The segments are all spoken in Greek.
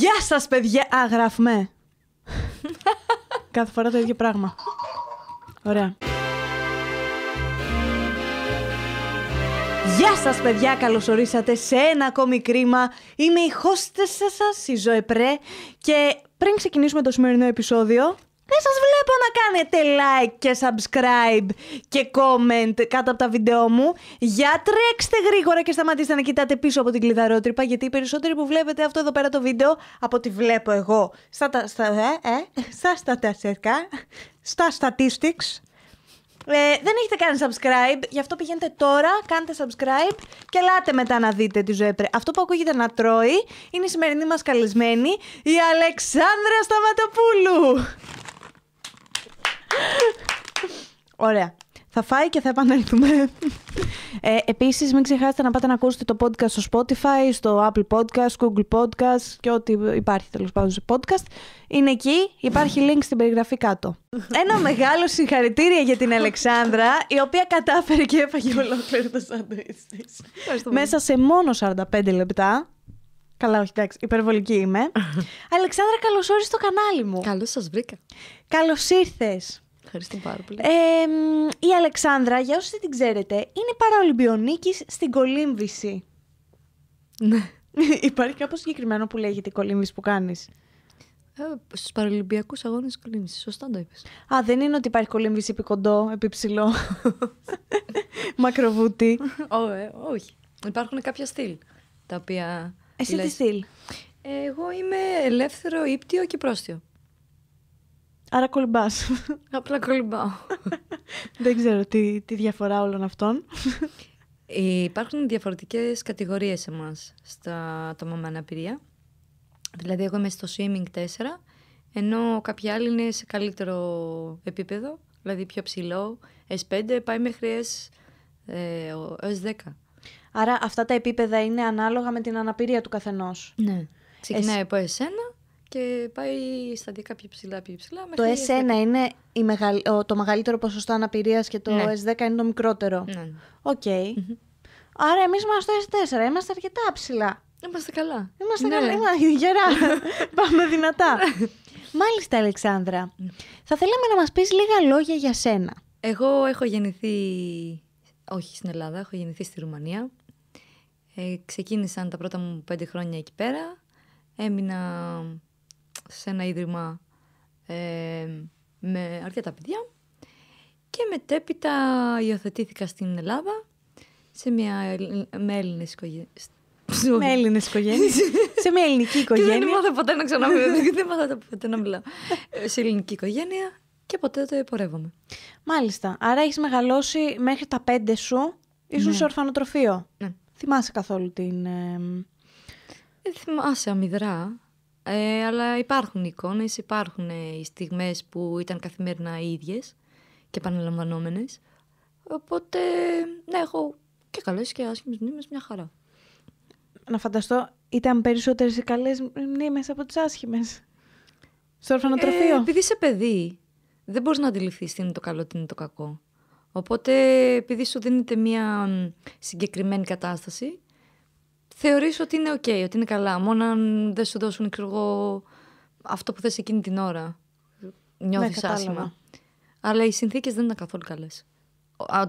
Γεια σας παιδιά! Α, Κάθε φορά το ίδιο πράγμα. Ωραία. Γεια σας παιδιά, Καλωσορίσατε ορίσατε σε ένα ακόμη κρίμα. Είμαι η hostess σας, η Ζωεπρέ. Και πριν ξεκινήσουμε το σημερινό επεισόδιο, δεν σας βλέπω να κάνετε like και subscribe και comment κάτω από τα βίντεο μου. Για τρέξτε γρήγορα και σταματήστε να κοιτάτε πίσω από την κλειδαρότρυπα, γιατί οι περισσότεροι που βλέπετε αυτό εδώ πέρα το βίντεο, από ό,τι βλέπω εγώ, στα, στα, ε, ε, στα στατιστικά, στα statistics, ε, δεν έχετε κάνει subscribe, γι' αυτό πηγαίνετε τώρα, κάντε subscribe και ελάτε μετά να δείτε τη ζωή. Αυτό που ακούγεται να τρώει είναι η σημερινή μας καλεσμένη, η Αλεξάνδρα Σταματοπούλου. Ωραία. Θα φάει και θα επανέλθουμε. Ε, Επίσης, μην ξεχάσετε να πάτε να ακούσετε το podcast στο Spotify, στο Apple Podcast, Google Podcast και ό,τι υπάρχει τέλος πάντων σε podcast. Είναι εκεί, υπάρχει link στην περιγραφή κάτω. Ένα μεγάλο συγχαρητήρια για την Αλεξάνδρα, η οποία κατάφερε και έφαγε ολόκληρο το τα τη. Μέσα σε μόνο 45 λεπτά. Καλά, όχι, εντάξει, υπερβολική είμαι. Αλεξάνδρα, καλώς όρισες στο κανάλι μου. Καλώς σας βρήκα. Καλώς ήρθες. Ευχαριστώ πάρα πολύ. η Αλεξάνδρα, για όσους δεν την ξέρετε, είναι παραολυμπιονίκης στην κολύμβηση. Ναι. Υπάρχει κάποιο συγκεκριμένο που λέγεται κολύμβηση που κάνεις. Ε, Στους παραολυμπιακούς Αγώνες κολύμβησης. Σωστά το είπες. Α, δεν είναι ότι υπάρχει κολύμβηση επί κοντό, επί ψηλό. Μακροβούτι. Ε, όχι. Υπάρχουν κάποια στυλ τα οποία. Εσύ τι στυλ. Εγώ είμαι ελεύθερο ύπτιο και πρόστιο. Άρα κολυμπάς. Απλά κολυμπάω. Δεν ξέρω τι, τι διαφορά όλων αυτών. Ε, υπάρχουν διαφορετικές κατηγορίες εμάς στα άτομα με αναπηρία. Δηλαδή εγώ είμαι στο swimming 4, ενώ κάποιοι άλλοι είναι σε καλύτερο επίπεδο, δηλαδή πιο ψηλό, S5 πάει μέχρι S, 10 ε, Άρα αυτά τα επίπεδα είναι ανάλογα με την αναπηρία του καθενός. Ναι. Ξεκινάει S... από και πάει σταδιακά πιο ψηλά, πιο ψηλά. Το S1 είναι η μεγαλ... το μεγαλύτερο ποσοστό αναπηρίας και το ναι. S10 είναι το μικρότερο. Ναι. ναι. Οκ. Okay. Mm-hmm. Άρα εμείς είμαστε στο S4, είμαστε αρκετά ψηλά. Είμαστε καλά. Είμαστε ναι. καλά, ναι. γερά. Πάμε δυνατά. Μάλιστα, Αλεξάνδρα, ναι. θα θέλαμε να μας πεις λίγα λόγια για σένα. Εγώ έχω γεννηθεί, όχι στην Ελλάδα, έχω γεννηθεί στη Ρουμανία. Ε, ξεκίνησαν τα πρώτα μου πέντε χρόνια εκεί πέρα. Έμεινα σε ένα ίδρυμα ε, με αρκετά παιδιά και μετέπειτα υιοθετήθηκα στην Ελλάδα σε μια, με Έλληνες οικογένειες. Με Έλληνες οικογένειες. σε μια ελληνική οικογένεια. Και δεν μάθα ποτέ να ξαναμιλάω. δεν μάθα ποτέ να μιλάω. Ε, σε ελληνική οικογένεια και ποτέ το επορεύομαι. Μάλιστα. Άρα έχεις μεγαλώσει μέχρι τα πέντε σου, ήσουν ναι. σε ορφανοτροφείο. Ναι. Θυμάσαι καθόλου την. Ε, ε, θυμάσαι αμυδρά. Ε, αλλά υπάρχουν εικόνες, υπάρχουν ε, οι στιγμές που ήταν καθημερινά οι ίδιες και επαναλαμβανόμενες. Οπότε, ναι, έχω και καλές και άσχημες μνήμες μια χαρά. Να φανταστώ, ήταν περισσότερες οι καλές μνήμες από τις άσχημες. Στο ορφανοτροφείο. Ε, επειδή είσαι παιδί, δεν μπορείς να αντιληφθείς τι είναι το καλό, τι είναι το κακό. Οπότε, επειδή σου δίνεται μια συγκεκριμένη κατάσταση, θεωρείς ότι είναι οκ, ότι είναι καλά. Μόνο αν δεν σου δώσουν εγώ, αυτό που θες εκείνη την ώρα. Νιώθεις ναι, άσχημα. Αλλά οι συνθήκες δεν ήταν καθόλου καλές.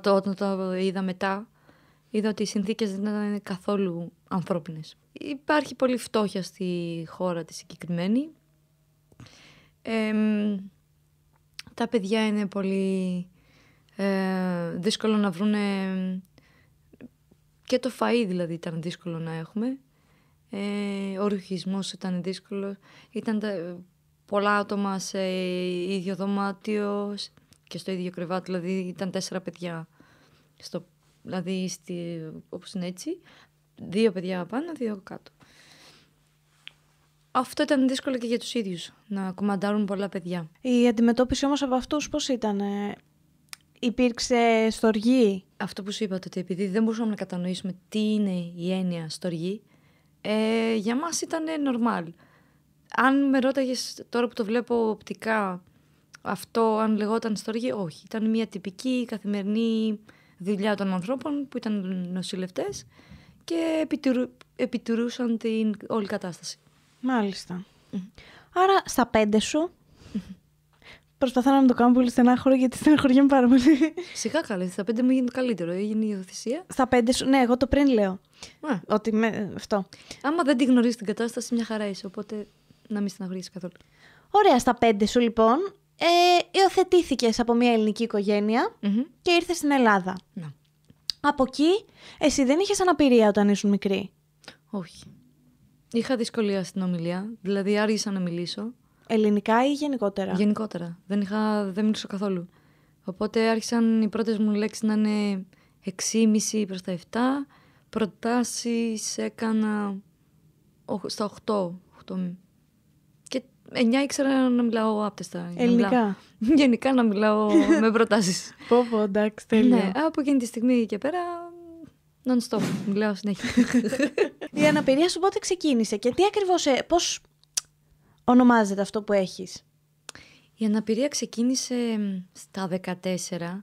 Όταν το είδα μετά, είδα ότι οι συνθήκες δεν ήταν καθόλου ανθρώπινες. Υπάρχει πολύ φτώχεια στη χώρα τη συγκεκριμένη. τα παιδιά είναι πολύ ε, δύσκολο να βρουν και το φαΐ δηλαδή ήταν δύσκολο να έχουμε. Ε, ο ρουχισμός ήταν δύσκολο. Ήταν πολλά άτομα σε ίδιο δωμάτιο και στο ίδιο κρεβάτι. Δηλαδή ήταν τέσσερα παιδιά. Στο, δηλαδή στη, όπως είναι έτσι. Δύο παιδιά πάνω, δύο κάτω. Αυτό ήταν δύσκολο και για τους ίδιους, να κουμαντάρουν πολλά παιδιά. Η αντιμετώπιση όμως από αυτούς πώς ήταν υπήρξε στοργή. Αυτό που σου είπατε, ότι επειδή δεν μπορούσαμε να κατανοήσουμε τι είναι η έννοια στοργή, ε, για μας ήταν normal. Αν με ρώταγες τώρα που το βλέπω οπτικά, αυτό αν λεγόταν στοργή, όχι. Ήταν μια τυπική καθημερινή δουλειά των ανθρώπων που ήταν νοσηλευτές και επιτηρού, επιτηρούσαν την όλη κατάσταση. Άρα στα πέντε σου Προσπαθώ να το κάνω πολύ στενάχωρο γιατί στεναχωριέμαι πάρα πολύ. Σιγά καλά, στα πέντε μου γίνεται καλύτερο, έγινε η υιοθεσία. Στα πέντε σου, ναι, εγώ το πριν λέω. Ότι με, αυτό. Άμα δεν τη γνωρίζεις την κατάσταση, μια χαρά είσαι, οπότε να μην στεναχωρήσει καθόλου. Ωραία, στα πέντε σου λοιπόν, ε, υιοθετήθηκες από μια ελληνική και ήρθες στην Ελλάδα. Ναι. Από εκεί, εσύ δεν είχες αναπηρία όταν ήσουν μικρή. Όχι. Είχα δυσκολία στην ομιλία, δηλαδή άργησα να μιλήσω. Ελληνικά ή γενικότερα. Γενικότερα. Δεν, είχα, δεν μιλήσω καθόλου. Οπότε άρχισαν οι πρώτες μου λέξεις να είναι 6,5 προς τα 7. προτάσεις έκανα στα 8. 8. Και 9 ήξερα να μιλάω άπτεστα. Ελληνικά. Να μιλάω, γενικά να μιλάω με προτάσεις. Πω πω, εντάξει, τέλειο. Ναι, από εκείνη τη στιγμή και πέρα non-stop. Μιλάω συνέχεια. Η αναπηρία σου πότε ξεκίνησε και τι ακριβώς, ε, πώς ονομάζεται αυτό που έχεις. Η αναπηρία ξεκίνησε στα 14.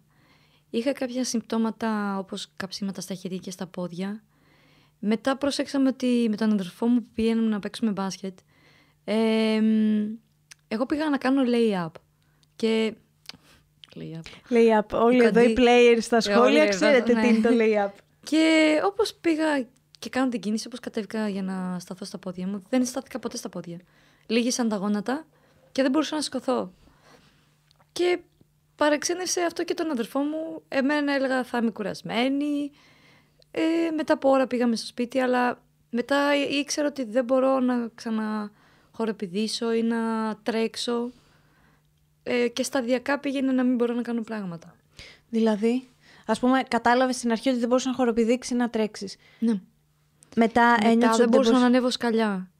Είχα κάποια συμπτώματα όπως καψίματα στα χέρια και στα πόδια. Μετά προσέξαμε ότι με τον αδερφό μου που πήγαμε να παίξουμε μπάσκετ, ε, εγώ πήγα να κάνω lay-up. Και... Lay-up. Lay-up. Όλοι εδώ οι players στα ε, σχόλια ξέρετε ναι. τι είναι το lay-up. Και όπως πήγα και κάνω την κίνηση, όπως κατέβηκα για να σταθώ στα πόδια μου, δεν στάθηκα ποτέ στα πόδια. Λίγησαν τα γόνατα και δεν μπορούσα να σκοθώ. Και παρεξένευσε αυτό και τον αδερφό μου. Εμένα έλεγα θα είμαι κουρασμένη. Ε, μετά από ώρα πήγαμε στο σπίτι, αλλά μετά ήξερα ότι δεν μπορώ να ξαναχοροπηδήσω ή να τρέξω. Ε, και σταδιακά πήγαινε να μην μπορώ να κάνω πράγματα. Δηλαδή, ας πούμε, κατάλαβες στην αρχή ότι δεν μπορούσες να χοροπηδήξεις να τρέξεις. Ναι. Μετά, δεν μπορούσα να ανέβω σκαλιά.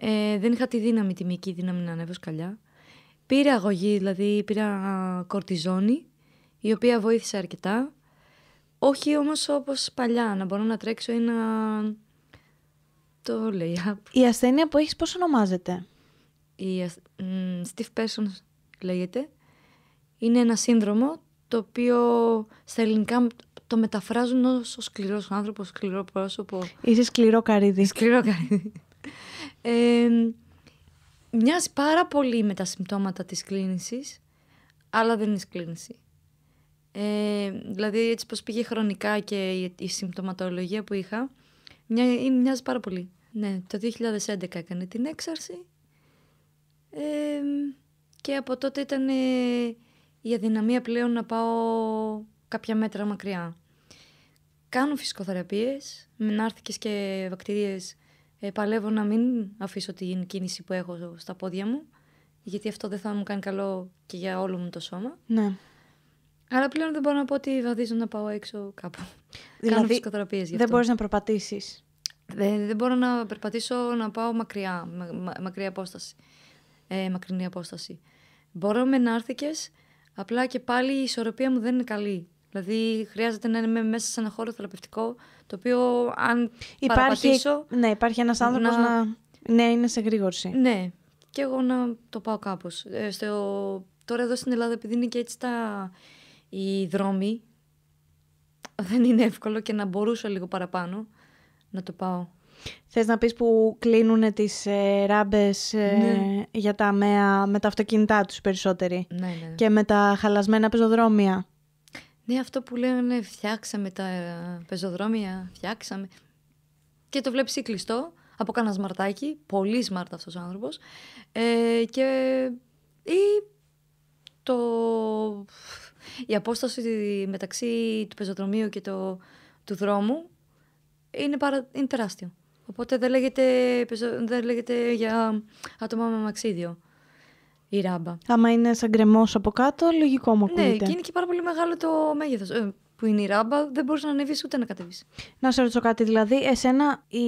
Ε, δεν είχα τη δύναμη, τη μυϊκή δύναμη να ανέβω σκαλιά. Πήρα αγωγή, δηλαδή πήρα κορτιζόνη, η οποία βοήθησε αρκετά. Όχι όμως όπως παλιά, να μπορώ να τρέξω ή να... Το λέει. Η ασθένεια που έχεις πώς ονομάζεται? Η ασ... Steve λέγεται. Είναι ένα σύνδρομο το οποίο στα ελληνικά το μεταφράζουν ως ο σκληρός άνθρωπος, σκληρό πρόσωπο. Είσαι σκληρό καρύδι. Σκληρό καρύδι ε, μοιάζει πάρα πολύ με τα συμπτώματα της κλίνησης, αλλά δεν είναι κλίνηση, δηλαδή έτσι πως πήγε χρονικά και η, η συμπτωματολογία που είχα, μοιάζει πάρα πολύ. Ναι, το 2011 έκανε την έξαρση και από τότε ήταν ε, η αδυναμία πλέον να πάω κάποια μέτρα μακριά. Κάνω φυσικοθεραπείες, με και βακτηρίες ε, παλεύω να μην αφήσω την κίνηση που έχω στα πόδια μου, γιατί αυτό δεν θα μου κάνει καλό και για όλο μου το σώμα. Ναι. Αλλά πλέον δεν μπορώ να πω ότι βαδίζω να πάω έξω κάπου. Δηλαδή, Κάνω φυσικοθεραπείες γι' αυτό. Δεν μπορείς να περπατήσεις. Δεν, μπορώ να περπατήσω να πάω μακριά, μα, μακριά απόσταση. Ε, μακρινή απόσταση. Μπορώ με έρθει, απλά και πάλι η ισορροπία μου δεν είναι καλή. Δηλαδή, χρειάζεται να είμαι μέσα σε ένα χώρο θεραπευτικό το οποίο αν υπάρχει, παραπατήσω... Ναι, υπάρχει ένας άνθρωπος να... Ναι, είναι σε γρήγορση. Ναι, και εγώ να το πάω κάπως. Ε, στο... Τώρα εδώ στην Ελλάδα, επειδή είναι και έτσι τα... οι δρόμοι, δεν είναι εύκολο και να μπορούσα λίγο παραπάνω να το πάω. Θες να πεις που κλείνουν τις ε, ράμπες ε, ναι. για τα αμαία με τα αυτοκίνητά τους περισσότεροι ναι, ναι, και με τα χαλασμένα πεζοδρόμια. Ναι, αυτό που λένε ναι, φτιάξαμε τα ε, πεζοδρόμια, φτιάξαμε. Και το βλέπεις κλειστό από κανένα σμαρτάκι, πολύ σμαρτά αυτός ο άνθρωπος, ε, και ή το... η απόσταση μεταξύ του πεζοδρομίου και το... του δρόμου είναι, παρα... είναι τεράστιο. Οπότε δεν λέγεται, δεν λέγεται για άτομα με μαξίδιο η ράμπα. Άμα είναι σαν κρεμό από κάτω, λογικό μου ναι, ακούγεται. Ναι, και είναι και πάρα πολύ μεγάλο το μέγεθος. Ε, που είναι η ράμπα, δεν μπορείς να ανέβεις ούτε να κατεβείς. Να σε ρωτήσω κάτι, δηλαδή, εσένα η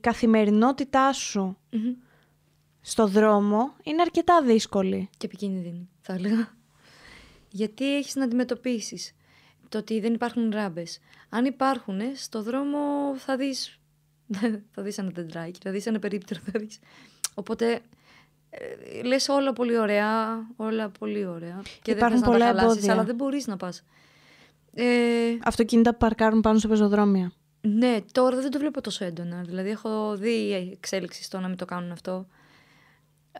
καθημερινότητά σου mm στο δρόμο είναι αρκετά δύσκολη. Και επικίνδυνη, θα έλεγα. Γιατί έχεις να αντιμετωπίσεις το ότι δεν υπάρχουν ράμπες. Αν υπάρχουν, ε, στο δρόμο θα δεις. θα δεις ένα τεντράκι, θα δεις ένα περίπτερο, θα δεις. Οπότε ε, λες όλα πολύ ωραία, όλα πολύ ωραία. Και Υπάρχουν δεν πολλά να αλλά δεν μπορείς να πας. Ε, Αυτοκίνητα παρκάρουν πάνω σε πεζοδρόμια. Ναι, τώρα δεν το βλέπω τόσο έντονα. Δηλαδή έχω δει εξέλιξη στο να μην το κάνουν αυτό.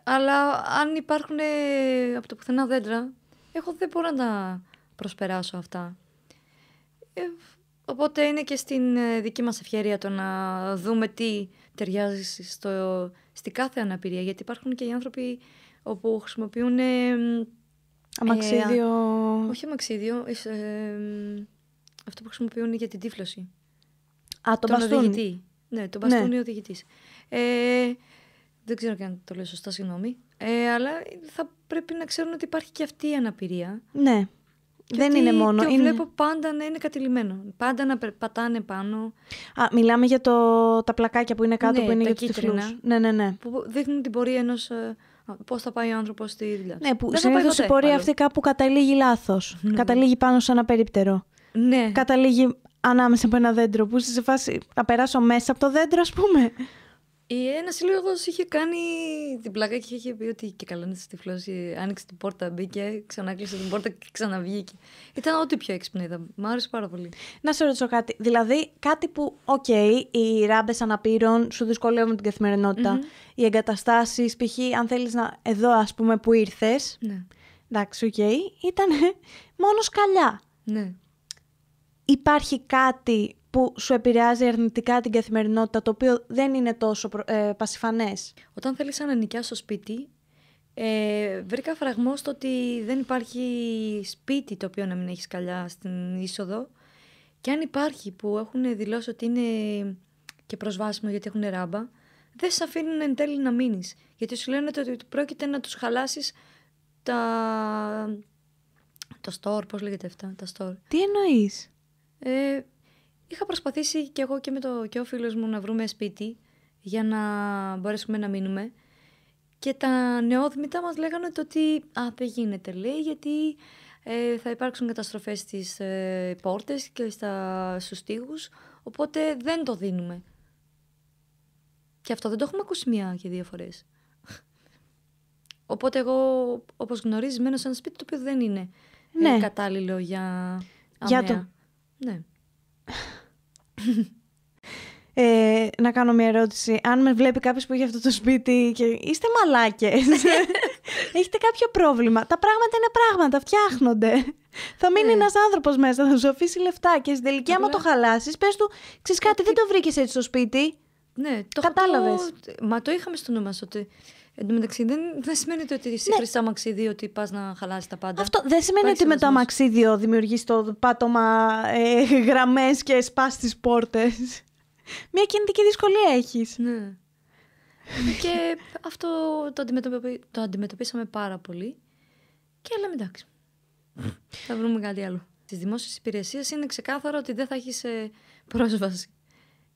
Αλλά αν υπάρχουν ε, από το πουθενά δέντρα, εγώ δεν μπορώ να τα προσπεράσω αυτά. Ε, οπότε είναι και στην ε, δική μας ευκαιρία το να δούμε τι ταιριάζει στο στην κάθε αναπηρία. Γιατί υπάρχουν και οι άνθρωποι όπου χρησιμοποιούν. Ε, ε αμαξίδιο. όχι αμαξίδιο. Ε, ε, αυτό που χρησιμοποιούν για την τύφλωση. Α, τον, τον οδηγητή. Ναι, τον ναι. μπαστούνι ναι. οδηγητής. Ε, δεν ξέρω και αν το λέω σωστά, συγγνώμη. αλλά θα πρέπει να ξέρουν ότι υπάρχει και αυτή η αναπηρία. Ναι. Και δεν είναι μόνο. Και είναι... βλέπω πάντα να είναι κατηλημένο. Πάντα να πατάνε πάνω. Α, μιλάμε για το... τα πλακάκια που είναι κάτω, ναι, που είναι για τους τυφλούς. Ναι, ναι, ναι. Που δείχνουν την πορεία ενός. Ε, Πώς θα πάει ο άνθρωπος στη δουλειά. Ναι, που συνήθω η πορεία αυτή κάπου καταλήγει λάθος. Ναι, ναι. Καταλήγει πάνω σε ένα περίπτερο. Ναι. Καταλήγει ανάμεσα από ένα δέντρο. Που είσαι σε φάση να περάσω μέσα από το δέντρο, ας πούμε. Ένα σύλλογο είχε κάνει την πλάκα και είχε πει ότι και καλά είναι τη φλώση Άνοιξε την πόρτα, μπήκε, ξανάκλεισε την πόρτα και ξαναβγήκε. Ήταν ό,τι πιο έξυπνο είδα. Μ' άρεσε πάρα πολύ. Να σε ρωτήσω κάτι. Δηλαδή, κάτι που, οκ, okay, οι ράμπες αναπήρων σου δυσκολεύουν την καθημερινότητα. Mm-hmm. Οι εγκαταστάσεις, π.χ., αν θέλεις να. εδώ, ας πούμε, που ήρθες. Ναι. Εντάξει, οκ. Okay, ήταν μόνος σκαλιά. Ναι. Υπάρχει κάτι που σου επηρεάζει αρνητικά την καθημερινότητα, το οποίο δεν είναι τόσο ε, πασιφανές. Όταν θέλησα να στο σπίτι, ε, βρήκα φραγμό στο ότι δεν υπάρχει σπίτι το οποίο να μην έχεις καλιά στην είσοδο και αν υπάρχει που έχουν δηλώσει ότι είναι και προσβάσιμο γιατί έχουν ράμπα, δεν σε αφήνουν εν τέλει να μείνεις. Γιατί σου λένε ότι πρόκειται να τους χαλάσεις τα... το store, πώς λέγεται αυτά, τα store. Τι εννοείς. Ε, είχα προσπαθήσει και εγώ και, με το, και ο φίλος μου να βρούμε σπίτι για να μπορέσουμε να μείνουμε. Και τα νεόδμητα μας λέγανε ότι α, δεν γίνεται λέει γιατί ε, θα υπάρξουν καταστροφές στις ε, πόρτες και στα, στους οπότε δεν το δίνουμε. Και αυτό δεν το έχουμε ακούσει μία και δύο φορές. Οπότε εγώ, όπως γνωρίζεις, μένω σε ένα σπίτι το οποίο δεν είναι ε, ναι. κατάλληλο για αμαία. Ναι. Ε, να κάνω μια ερώτηση. Αν με βλέπει κάποιος που έχει αυτό το σπίτι και είστε μαλάκες. Έχετε κάποιο πρόβλημα. Τα πράγματα είναι πράγματα, φτιάχνονται. θα μείνει ναι. ένας άνθρωπος μέσα, θα σου αφήσει λεφτά και στην τελική, άμα το χαλάσεις, πες του, ξέρεις κάτι, ε, δεν το βρήκες έτσι στο σπίτι. Ναι, το Κατάλαβε. Μα το είχαμε στο νου μας ότι Εν τω μεταξύ, δεν, δεν σημαίνει ότι είσαι ναι. χρυσό ότι πας να χαλάσεις τα πάντα. Αυτό δεν σημαίνει ότι με το αμαξίδιο δημιουργείς το πάτωμα ε, γραμμές και σπάς τις πόρτες. Μια κινητική δυσκολία έχεις. Ναι. και αυτό το, αντιμετωπι... το αντιμετωπίσαμε πάρα πολύ. Και λέμε εντάξει. θα βρούμε κάτι άλλο. Στις δημόσιες υπηρεσίες είναι ξεκάθαρο ότι δεν θα έχεις ε, πρόσβαση.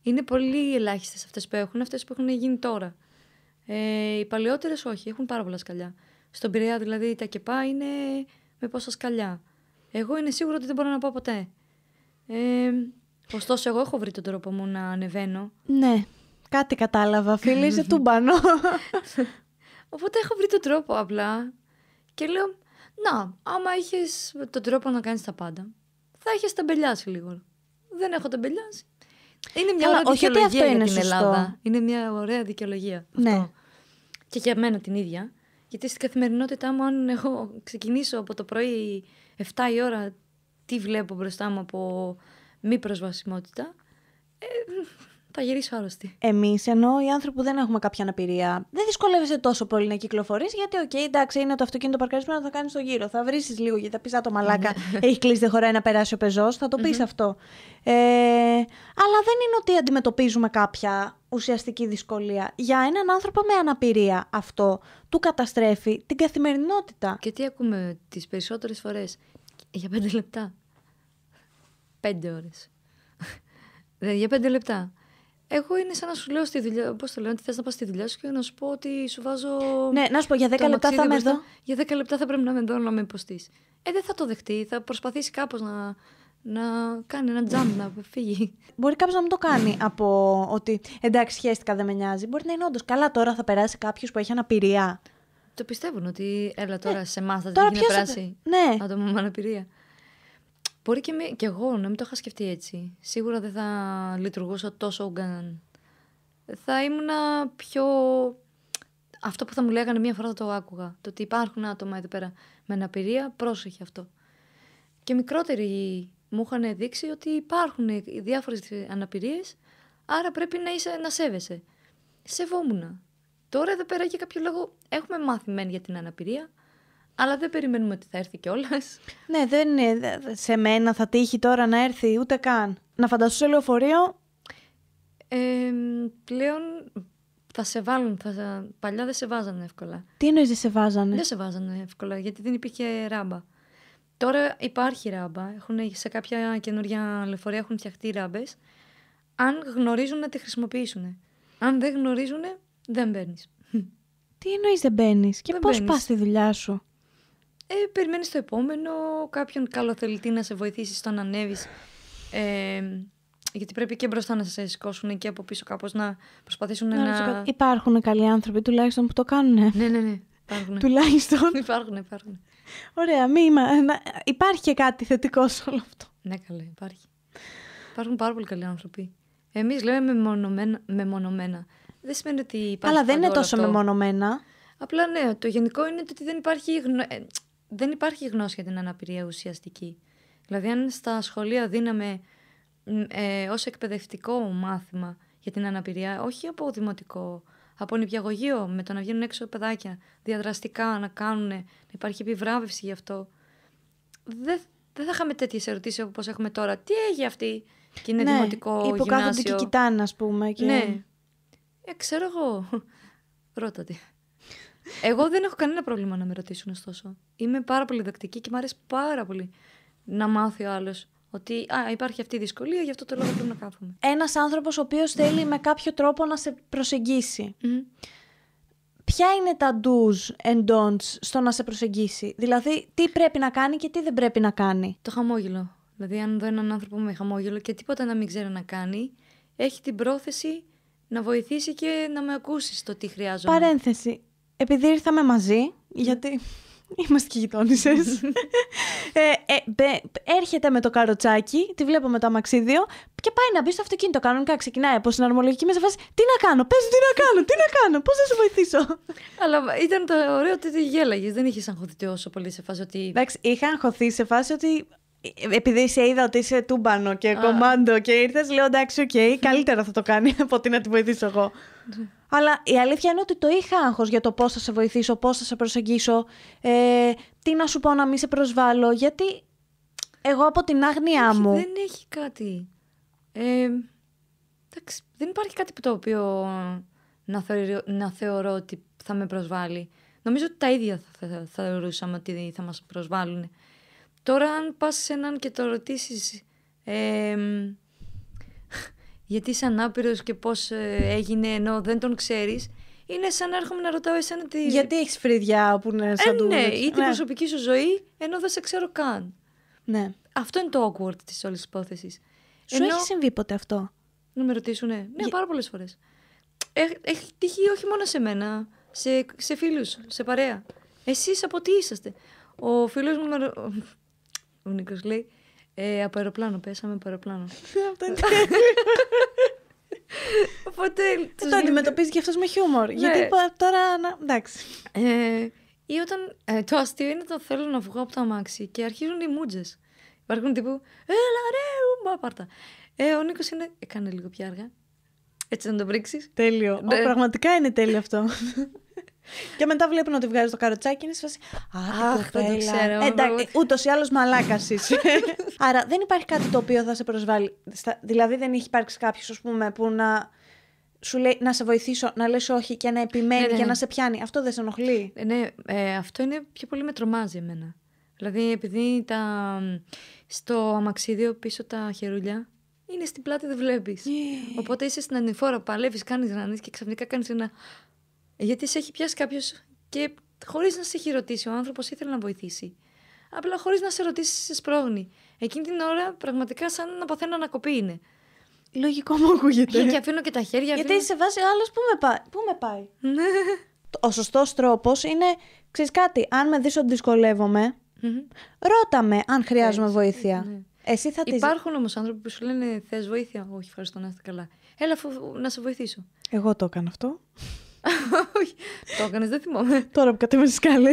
Είναι πολύ ελάχιστες αυτές που έχουν, αυτές που έχουν γίνει τώρα. Ε, οι παλαιότερες όχι, έχουν πάρα πολλά σκαλιά. Στον Πειραιά δηλαδή τα κεπά είναι με πόσα σκαλιά. Εγώ είναι σίγουρο ότι δεν μπορώ να πάω ποτέ. Ε, ωστόσο, εγώ έχω βρει τον τρόπο μου να ανεβαίνω. Ναι, κάτι κατάλαβα, φίλε, είσαι τούμπανο. Οπότε έχω βρει τον τρόπο απλά. Και λέω, να, άμα είχες τον τρόπο να κάνεις τα πάντα, θα είχες ταμπελιάσει λίγο. Δεν έχω ταμπελιάσει. Είναι μια Καλά, ωραία δικαιολογία όχι την Ελλάδα. Είναι μια ωραία δικαιολογία. Ναι και για μένα την ίδια. Γιατί στην καθημερινότητά μου, αν εγώ ξεκινήσω από το πρωί 7 η ώρα, τι βλέπω μπροστά μου από μη προσβασιμότητα. Ε, θα γυρίσω Εμείς, ενώ οι άνθρωποι που δεν έχουμε κάποια αναπηρία, δεν δυσκολεύεσαι τόσο πολύ να κυκλοφορείς, γιατί, οκ, εντάξει, είναι το αυτοκίνητο παρκαρισμένο, θα κάνεις το γύρο. Θα βρει λίγο, γιατί θα πεις, το μαλάκα, ναι. έχει κλείσει, δεν χωράει να περάσει ο πεζός, θα το πεις αυτό. Ε, αλλά δεν είναι ότι αντιμετωπίζουμε κάποια ουσιαστική δυσκολία. Για έναν άνθρωπο με αναπηρία αυτό του καταστρέφει την καθημερινότητα. Και τι ακούμε τις περισσότερες φορές Για πέντε λεπτά. Πέντε ώρες. για πέντε λεπτά. Εγώ είναι σαν να σου λέω στη δουλειά. Πώς το λένε, ότι θες να πας στη δουλειά σου και να σου πω ότι σου βάζω. Ναι, να σου πω για 10 λεπτά θα είμαι εδώ. Για 10 λεπτά θα πρέπει να είμαι εδώ να με υποστείς. Ε, δεν θα το δεχτεί. Θα προσπαθήσει κάπως να, να κάνει ένα τζάμπ να φύγει. Μπορεί κάποιος να μην το κάνει από ότι εντάξει, χαίστηκα, δεν με νοιάζει. Μπορεί να είναι όντως καλά τώρα θα περάσει κάποιος που έχει αναπηρία. Το πιστεύουν ότι έλα τώρα ε, σε εμάς θα την περάσει. Ναι. Άτομο με αναπηρία. Μπορεί και, με, και εγώ να μην το είχα σκεφτεί έτσι. Σίγουρα δεν θα λειτουργούσα τόσο ογκάν. Θα ήμουνα πιο. Αυτό που θα μου λέγανε μία φορά θα το άκουγα. Το ότι υπάρχουν άτομα εδώ πέρα με αναπηρία, πρόσεχε αυτό. Και μικρότεροι μου είχαν δείξει ότι υπάρχουν διάφορες αναπηρίες, άρα πρέπει να, είσαι, να σέβεσαι. Σεβόμουν. Τώρα εδώ πέρα για κάποιο λόγο έχουμε μάθει μεν για την αναπηρία, αλλά δεν περιμένουμε ότι θα έρθει κιόλας. Ναι, δεν είναι. Σε μένα θα τύχει τώρα να έρθει ούτε καν. Να φανταστούσε σε λεωφορείο. πλέον θα σε βάλουν. Θα... Παλιά δεν σε βάζανε εύκολα. Τι εννοείς δεν σε βάζανε. Δεν σε βάζανε εύκολα γιατί δεν υπήρχε ράμπα. Τώρα υπάρχει ράμπα. Έχουν, σε κάποια καινούργια λεωφορεία έχουν φτιαχτεί ράμπες. Αν γνωρίζουν να τη χρησιμοποιήσουν. Αν δεν γνωρίζουν, δεν μπαίνεις. Τι εννοείς δεν μπαίνεις και πώ πας στη δουλειά σου ε, περιμένεις το επόμενο, κάποιον καλοθελητή να σε βοηθήσει στο να ανέβεις. Ε, γιατί πρέπει και μπροστά να σε σηκώσουν και από πίσω κάπως να προσπαθήσουν να... να... Υπάρχουν καλοί άνθρωποι τουλάχιστον που το κάνουν. Ναι, ναι, ναι. Υπάρχουν. Τουλάχιστον. Υπάρχουν, υπάρχουν. Ωραία, μήμα. Υπάρχει και κάτι θετικό σε όλο αυτό. Ναι, καλέ, υπάρχει. Υπάρχουν πάρα πολύ καλοί άνθρωποι. Εμείς λέμε μεμονωμένα, μεμονωμένα. Δεν σημαίνει ότι υπάρχει. Αλλά δεν είναι τόσο αυτό. μεμονωμένα. Απλά ναι, το γενικό είναι ότι δεν υπάρχει γνω... Ε, δεν υπάρχει γνώση για την αναπηρία ουσιαστική. Δηλαδή, αν στα σχολεία δίναμε ε, ως εκπαιδευτικό μάθημα για την αναπηρία, όχι από δημοτικό, από νηπιαγωγείο, με το να βγαίνουν έξω παιδάκια διαδραστικά να κάνουν, να υπάρχει επιβράβευση γι' αυτό. Δεν, θα είχαμε τέτοιες ερωτήσεις όπως έχουμε τώρα. Τι έχει αυτή και είναι ναι, δημοτικό γυμνάσιο. Υποκάθονται και κοιτάνε, ας πούμε. Ναι. Ε, ξέρω εγώ. Ρώτα εγώ δεν έχω κανένα πρόβλημα να με ρωτήσουν, ωστόσο. Είμαι πάρα πολύ δακτική και μου αρέσει πάρα πολύ να μάθει ο άλλος ότι α, υπάρχει αυτή η δυσκολία, γι' αυτό το λόγο πρέπει να κάθομαι. Ένας άνθρωπος ο οποίος θέλει με κάποιο τρόπο να σε προσεγγίσει. Ποια είναι τα do's and don'ts στο να σε προσεγγίσει, Δηλαδή τι πρέπει να κάνει και τι δεν πρέπει να κάνει. Το χαμόγελο. Δηλαδή, αν δω έναν άνθρωπο με χαμόγελο και τίποτα να μην ξέρει να κάνει, έχει την πρόθεση να βοηθήσει και να με ακούσει το τι χρειάζομαι. Παρένθεση επειδή ήρθαμε μαζί, γιατί είμαστε και γειτόνισε. ε, ε, έρχεται με το καροτσάκι, τη βλέπω με το αμαξίδιο και πάει να μπει στο αυτοκίνητο. Κανονικά ξεκινάει από συναρμολογική μέσα φάση. Τι να κάνω, πες τι να κάνω, τι να κάνω, πώς θα σου βοηθήσω. Αλλά ήταν το ωραίο ότι γέλαγες. Δεν είχες αγχωθεί τόσο πολύ σε φάση ότι. Εντάξει, είχα αγχωθεί σε φάση ότι ε, επειδή σε είδα ότι είσαι τούμπανο και κομμάντο και ήρθες, λέω εντάξει, οκ, okay, καλύτερα θα το κάνει από ότι να τη βοηθήσω εγώ. Ναι. Αλλά η αλήθεια είναι ότι το είχα άγχος για το πώς θα σε βοηθήσω, πώς θα σε προσεγγίσω, ε, τι να σου πω να μην σε προσβάλλω. Γιατί εγώ από την άγνοιά μου. Δεν έχει κάτι. Ε, εντάξει, δεν υπάρχει κάτι το οποίο να θεωρώ, να θεωρώ ότι θα με προσβάλλει. Νομίζω ότι τα ίδια θα, θα, θα θεωρούσαμε ότι θα μας προσβάλλουν. Τώρα αν πας σε έναν και το ρωτήσεις ε, γιατί είσαι ανάπηρος και πώς ε, έγινε ενώ δεν τον ξέρεις. Είναι σαν να έρχομαι να ρωτάω εσένα τι. Γιατί έχεις φρυδιά που είναι ε, σαν ε, Ναι, ή την ναι. προσωπική σου ζωή, ενώ δεν σε ξέρω καν. Ναι. Αυτό είναι το awkward της όλης υπόθεσης. Σου ενώ... έχει συμβεί ποτέ αυτό. Να με ρωτήσουν, ναι. Για... πάρα πολλές φορές. έχει τύχει όχι μόνο σε μένα, σε, σε φίλους, σε παρέα. Εσείς από τι είσαστε. Ο φίλος μου. Ο Νίκος λέει: ε, από αεροπλάνο, πέσαμε από αεροπλάνο. Ε, αυτό είναι Οπότε. το αντιμετωπίζεις και αυτός με χιούμορ. Ναι. Γιατί τώρα. Να... Εντάξει. Ε, ή όταν. Ε, το αστείο είναι το θέλω να βγω από το αμάξι και αρχίζουν οι μουτζες. Υπάρχουν τύπου. Έλα ρε, μπα πάρτα. Ε, ο Νίκος είναι. Ε, κάνε λίγο πια αργά. Έτσι να το βρίξει. Τέλειο. Ναι. πραγματικά είναι τέλειο αυτό. και μετά βλέπουν ότι βγάζει το καροτσάκι και είναι σφασί. Αχ, δεν το ξέρω. Εντάξει, ούτως ή άλλως μαλάκας είσαι. Άρα δεν υπάρχει κάτι το οποίο θα σε προσβάλλει. Δηλαδή δεν έχει υπάρξει κάποιος, ας πούμε, που να σου λέει να σε βοηθήσω, να λες όχι και να επιμένει ναι, ναι. και ναι. να σε πιάνει. Αυτό δεν σε ενοχλεί. Ε, ναι, ε, αυτό είναι πιο πολύ με τρομάζει εμένα. Δηλαδή επειδή τα, στο αμαξίδιο πίσω τα χερούλια είναι στην πλάτη δεν βλέπεις. Ε. Οπότε είσαι στην ανηφόρα, παλεύεις, κάνεις ράνες και ξαφνικά κάνεις ένα γιατί σε έχει πιάσει κάποιος και χωρίς να σε έχει ρωτήσει, ο άνθρωπος ήθελε να βοηθήσει. Απλά χωρίς να σε ρωτήσει, σε σπρώγνει. Εκείνη την ώρα πραγματικά σαν να παθαίνω ανακοπή είναι. Λογικό μου ακούγεται. Και αφήνω και τα χέρια. Αφήνω... Γιατί σε βάζει άλλος πού με πάει. Πού με πάει. Ο σωστός τρόπος είναι, ξέρεις κάτι, αν με δεις ότι ρώταμε αν χρειάζομαι βοήθεια. Ναι. Εσύ θα Υπάρχουν όμως άνθρωποι που σου λένε Θες βοήθεια. Όχι, ευχαριστώ να είστε καλά. Έλα να σε βοηθήσω. Εγώ το έκανα αυτό. Το έκανες, δεν θυμόμαι Τώρα που κατέβαινες τις σκάλες.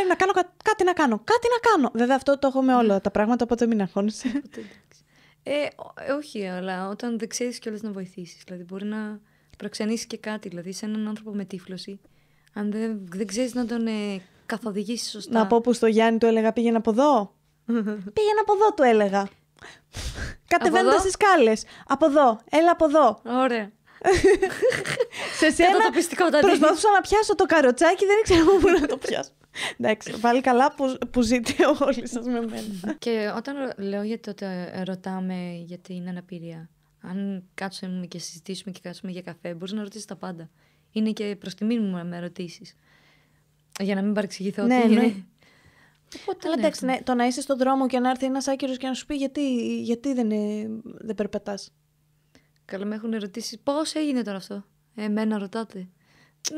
να κάνω κάτι να κάνω. Κάτι να κάνω. Βέβαια, αυτό το έχω με όλα τα πράγματα, οπότε μην αγχώνεσαι. Ε, ε, όχι, αλλά όταν δεν ξέρεις κιόλας να βοηθήσεις. Δηλαδή, μπορεί να προξενήσεις και κάτι. Δηλαδή, σε έναν άνθρωπο με τύφλωση, αν δεν, δεν ξέρεις να τον ε, καθοδηγήσεις σωστά. Να πω που στο Γιάννη του έλεγα πήγαινε από εδώ. πήγαινε από εδώ, του έλεγα. Κατεβαίνοντα τις σκάλες. Από εδώ. Έλα από εδώ. Ωραία σε σένα το προσπαθούσα να πιάσω το καροτσάκι, δεν ήξερα πού να το πιάσω. Εντάξει, βάλει καλά που, που ζείτε όλοι σας με μένα. Και όταν λέω γιατί τότε ρωτάμε για την αναπηρία, αν κάτσουμε και συζητήσουμε και κάτσουμε για καφέ, μπορείς να ρωτήσεις τα πάντα. Είναι και προς τη μου να με ρωτήσεις. Για να μην παρεξηγηθώ ναι, ότι ναι. Οπότε, Αλλά ναι, εντάξει, ναι. ναι, το να είσαι στον δρόμο και να έρθει ένας άκυρος και να σου πει γιατί, γιατί δεν, ε, δεν περπατάς. Καλά, με έχουν ερωτήσει πώς έγινε τώρα αυτό. Ε, εμένα ρωτάτε.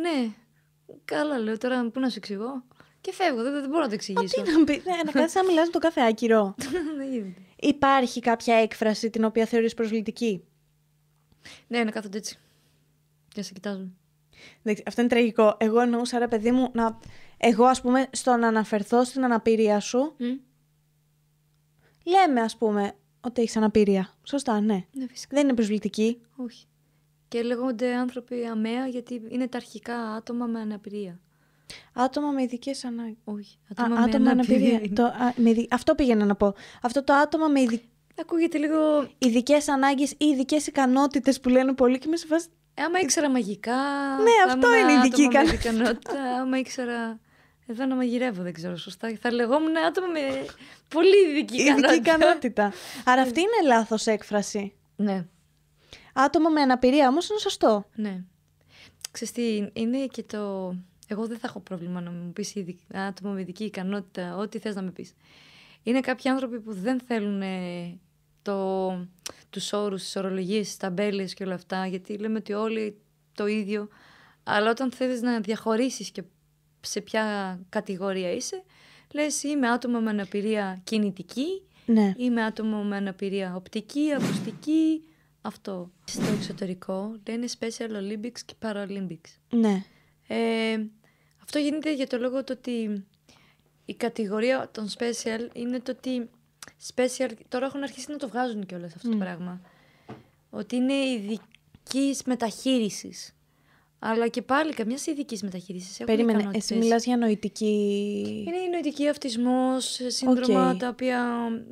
Ναι, καλά λέω τώρα, πού να σου εξηγώ. Και φεύγω, δεν, μπορώ να το εξηγήσω. τι να πει, ναι, να κάτσει να μιλάς με τον καφέ, άκυρο. Ναι, ναι, Υπάρχει κάποια έκφραση την οποία θεωρείς προσβλητική. Ναι, να κάθονται έτσι. Και σε κοιτάζουν. Αυτό είναι τραγικό. Εγώ εννοούσα, ρε παιδί μου, να... εγώ ας πούμε στο να αναφερθώ στην αναπηρία σου, λέμε ας πούμε, ότι έχει αναπηρία. Σωστά, ναι. ναι Δεν είναι προσβλητική. Όχι. Και λέγονται άνθρωποι αμαία γιατί είναι τα αρχικά άτομα με αναπηρία. Άτομα με ειδικές ανάγκε. Όχι. Άτομα, με άτομα αναπηρία. Το, Αυτό πήγαινα να πω. Αυτό το άτομα με ειδικέ. Ακούγεται λίγο. Ειδικές ανάγκες ή ειδικές ικανότητες που λένε πολλοί και με σε φάση. Άμα ήξερα μαγικά. Ναι, αυτό είναι ειδική ικανότητα. άμα ήξερα εδώ να μαγειρεύω, δεν ξέρω σωστά. Θα λεγόμουν άτομο με πολύ ειδική, ικανότητα. ικανότητα. Άρα ναι. αυτή είναι λάθος έκφραση. Ναι. Άτομο με αναπηρία όμως είναι σωστό. Ναι. Ξέρεις είναι και το... Εγώ δεν θα έχω πρόβλημα να μου πεις άτομο με ειδική ικανότητα, ό,τι θες να με πεις. Είναι κάποιοι άνθρωποι που δεν θέλουν το... τους όρους, τις ορολογίες, τις και όλα αυτά, γιατί λέμε ότι όλοι το ίδιο, αλλά όταν θέλεις να διαχωρίσεις και σε ποια κατηγορία είσαι, λες είμαι άτομο με αναπηρία κινητική, ναι. είμαι άτομο με αναπηρία οπτική, ακουστική, αυτό. Στο εξωτερικό λένε Special Olympics και Paralympics. Ναι. Ε, αυτό γίνεται για το λόγο το ότι η κατηγορία των Special είναι το ότι Special, τώρα έχουν αρχίσει να το βγάζουν κιόλας αυτό το ναι. πράγμα. Ότι είναι ειδικής μεταχείρισης. Αλλά και πάλι καμιά ειδικής μεταχείρισης. Περίμενε, εσύ μιλάς για νοητική. Είναι η νοητική αυτισμός, σύνδρομα τα οποία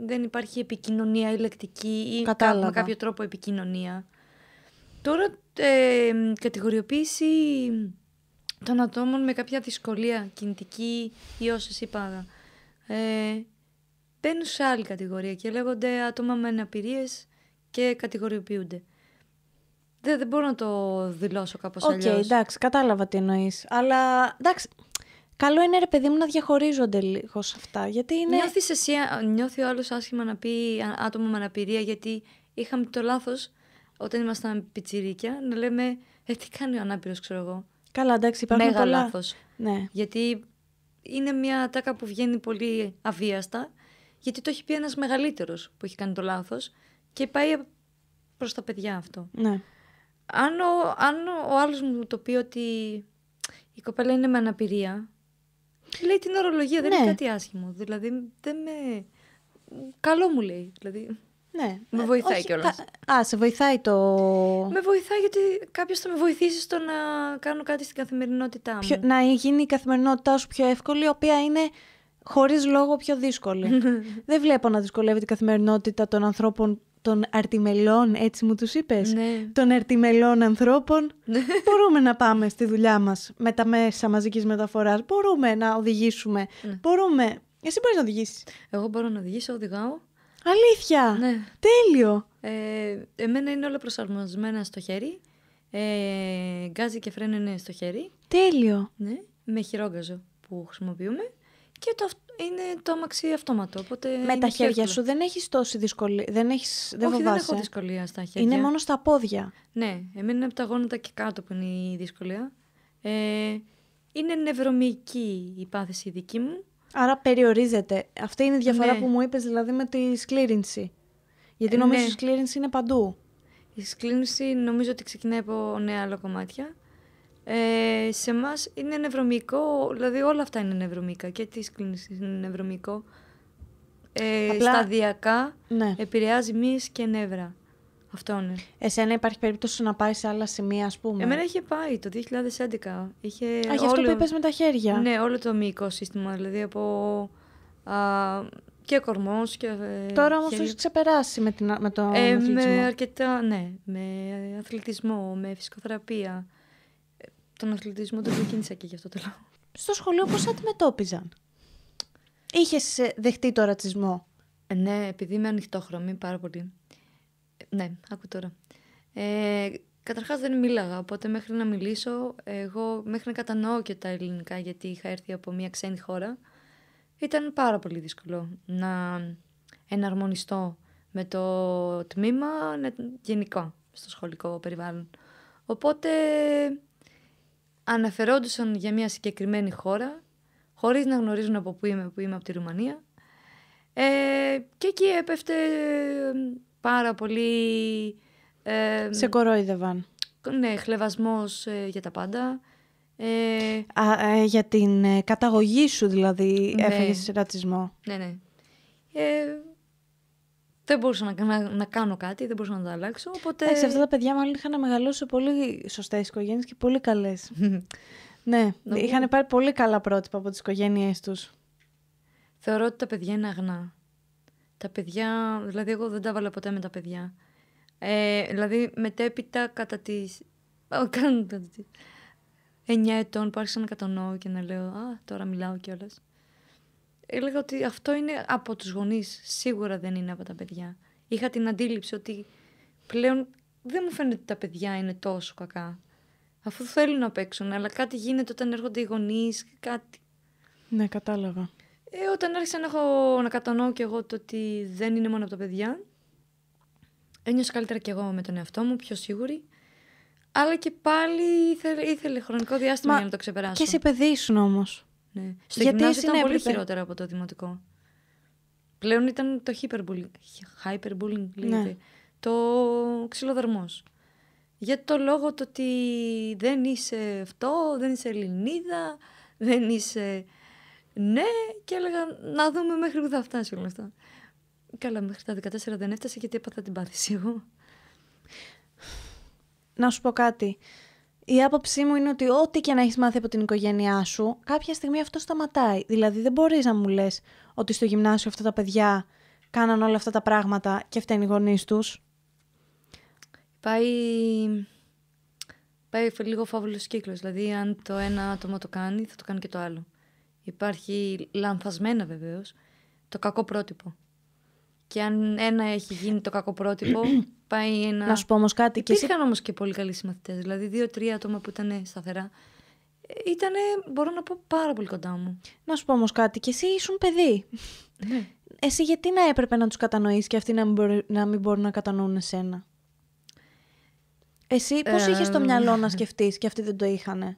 δεν υπάρχει επικοινωνία ηλεκτρική ή με κάποιο τρόπο επικοινωνία. Τώρα ε, κατηγοριοποίηση των ατόμων με κάποια δυσκολία κινητική ή όσε είπα. Ε, μπαίνουν σε άλλη κατηγορία και λέγονται άτομα με αναπηρίες και κατηγοριοποιούνται. Δεν, δεν μπορώ να το δηλώσω κάπως okay, αλλιώς. Οκ, εντάξει, κατάλαβα τι εννοείς. Αλλά εντάξει, καλό είναι ρε παιδί μου να διαχωρίζονται λίγο σε αυτά. Γιατί είναι... Νιώθεις εσύ, νιώθει ο άλλος άσχημα να πει άτομο με αναπηρία γιατί είχαμε το λάθος όταν ήμασταν πιτσιρίκια να λέμε ε, τι κάνει ο ανάπηρος ξέρω εγώ. Καλά, εντάξει, υπάρχουν Μέγα πολλά... λάθος. Ναι. Γιατί είναι μια τάκα που βγαίνει πολύ αβίαστα γιατί το έχει πει ένας μεγαλύτερος που έχει κάνει το λάθος. και πάει προς τα παιδιά αυτό. Ναι αν ο, αν ο άλλος μου το πει ότι η κοπέλα είναι με αναπηρία, λέει την ορολογία, δεν είναι ναι. κάτι άσχημο. Δηλαδή, δεν με... Καλό μου λέει, δηλαδή. Ναι. Με βοηθάει κιόλα. Α, σε βοηθάει το. Με βοηθάει γιατί κάποιος θα με βοηθήσει στο να κάνω κάτι στην καθημερινότητά μου. να γίνει η καθημερινότητά σου πιο εύκολη, η οποία είναι χωρίς λόγο πιο δύσκολη. Δεν βλέπω να δυσκολεύει την καθημερινότητα των ανθρώπων των αρτιμελών, έτσι μου τους είπες, ναι. των αρτιμελών ανθρώπων, ναι. μπορούμε να πάμε στη δουλειά μας με τα μέσα μαζικής μεταφοράς, μπορούμε να οδηγήσουμε, ναι. μπορούμε... Εσύ μπορείς να οδηγήσεις. Εγώ μπορώ να οδηγήσω, οδηγάω. Αλήθεια! Ναι. Τέλειο! Ε, εμένα είναι όλα προσαρμοσμένα στο χέρι. Ε, γκάζι και φρένο είναι στο χέρι. Τέλειο! με χειρόγκαζο που χρησιμοποιούμε. Και είναι το αμαξί αυτόματο. Οπότε με τα χέρια σου δεν έχεις τόση δυσκολία. Δεν, έχεις, δεν, δεν έχω δυσκολία στα χέρια. Είναι μόνο στα πόδια. Ναι, εμένα είναι από τα γόνατα και κάτω που είναι η δυσκολία. Ε, είναι νευρωμική η πάθηση δική μου. Άρα περιορίζεται. Αυτή είναι η διαφορά ναι. που μου είπες, δηλαδή με τη σκλήρινση. Γιατί ε, νομίζω ναι. η σκλήρινση είναι παντού. Η σκλήρινση νομίζω ότι ξεκινάει από νέα άλλα κομμάτια. Ε, σε εμάς είναι νευρομικό, δηλαδή όλα αυτά είναι νευρομικά και της κλίνησης είναι νευρομικό. Ε, Σταδιακά ναι. επηρεάζει μυς και νεύρα. Αυτό είναι. Εσένα υπάρχει περίπτωση να πάει σε άλλα σημεία, ας πούμε. Εμένα είχε πάει το 2011. Είχε α, γι' αυτό που είπες με τα χέρια. Ναι, όλο το μυϊκό σύστημα. Δηλαδή από. Α, και κορμός και. Ε, Τώρα όμως το έχει ξεπεράσει με, την, με το. Ε, με αρκετά. Ναι, με αθλητισμό, με φυσικοθεραπεία. Τον αθλητισμό τον ξεκίνησα και γι' αυτό το λόγο. Στο σχολείο πώς αντιμετώπιζαν. Είχες ε, δεχτεί το ρατσισμό. Ε, ναι, επειδή είμαι ανοιχτόχρωμη πάρα πολύ. Ε, ναι, άκου τώρα. Ε, Καταρχάς δεν μίλαγα, οπότε μέχρι να μιλήσω, εγώ μέχρι να κατανοώ και τα ελληνικά, γιατί είχα έρθει από μια ξένη χώρα, ήταν πάρα πολύ δύσκολο να εναρμονιστώ με το τμήμα ναι, γενικά στο σχολικό περιβάλλον. Οπότε αναφερόντουσαν για μια συγκεκριμένη χώρα, χωρίς να γνωρίζουν από πού είμαι, που είμαι από τη Ρουμανία. Ε, και εκεί έπεφτε πάρα πολύ... Ε, Σε κορόιδευαν. Ναι, χλεβασμός ε, για τα πάντα. Ε, Α, ε, για την καταγωγή σου δηλαδή ναι. σε ρατσισμό. Ναι, ναι δεν μπορούσα να, κάνω κάτι, δεν μπορούσα να το αλλάξω. Οπότε... αυτά τα παιδιά μάλλον είχαν μεγαλώσει σε πολύ σωστές οικογένειες και πολύ καλές. ναι, Νομίζω... είχαν πάρει πολύ καλά πρότυπα από τις οικογένειές τους. Θεωρώ ότι τα παιδιά είναι αγνά. Τα παιδιά, δηλαδή, εγώ δεν τα βάλα ποτέ με τα παιδιά. Ε, δηλαδή, μετέπειτα κατά τις. Κάνω 9 ετών που άρχισα να κατονόω και να λέω τώρα μιλάω κιόλας έλεγα ότι αυτό είναι από τους γονείς, σίγουρα δεν είναι από τα παιδιά. Είχα την αντίληψη ότι πλέον δεν μου φαίνεται ότι τα παιδιά είναι τόσο κακά. Αφού θέλουν να παίξουν, αλλά κάτι γίνεται όταν έρχονται οι γονείς, κάτι. Ναι, κατάλαβα. Ε, όταν άρχισα να, έχω, να κατανοώ και εγώ το ότι δεν είναι μόνο από τα παιδιά, ένιωσα καλύτερα κι εγώ με τον εαυτό μου, πιο σίγουρη. Αλλά και πάλι ήθελε, χρονικό διάστημα για να το ξεπεράσω. Και σε παιδί όμως. Ναι. Στο Γιατί ήταν πολύ χειρότερα από το δημοτικό. Πλέον ήταν το hyperbullying. Hyperbullying ναι. λέγεται. Ναι. Το ξυλοδαρμός. Για το λόγο το ότι δεν είσαι αυτό, δεν είσαι Ελληνίδα, δεν είσαι... Ναι, και έλεγα να δούμε μέχρι που θα φτάσει όλα αυτά. Καλά, μέχρι τα 14 δεν έφτασε γιατί έπαθα την πάθηση εγώ. Να σου πω κάτι. Η άποψή μου είναι ότι ό,τι και να έχεις μάθει από την οικογένειά σου, κάποια στιγμή αυτό σταματάει. Δηλαδή, δεν μπορείς να μου λες ότι στο γυμνάσιο αυτά τα παιδιά κάναν όλα αυτά τα πράγματα και φταίνουν οι γονείς τους. Πάει. Πάει λίγο φαύλος κύκλος. Δηλαδή, αν το ένα άτομο το κάνει, θα το κάνει και το άλλο. Υπάρχει λανθασμένα βεβαίως το κακό πρότυπο. Και αν ένα έχει γίνει το κακό πρότυπο, πάει ένα. Να σου πω όμως κάτι. Υπήρχαν είχαν όμως και πολύ καλοί συμμαθητές. Δηλαδή, δύο-τρία άτομα που ήταν σταθερά. Ε, ήταν, μπορώ να πω, πάρα πολύ κοντά μου. Να σου πω όμως κάτι. Και εσύ ήσουν παιδί. Ναι. Εσύ γιατί να έπρεπε να τους κατανοείς και αυτοί να μην, μπορεί, να μην μπορούν να κατανοούν εσένα. Εσύ πώς ε, είχες το μυαλό να σκεφτείς και αυτοί δεν το είχαν.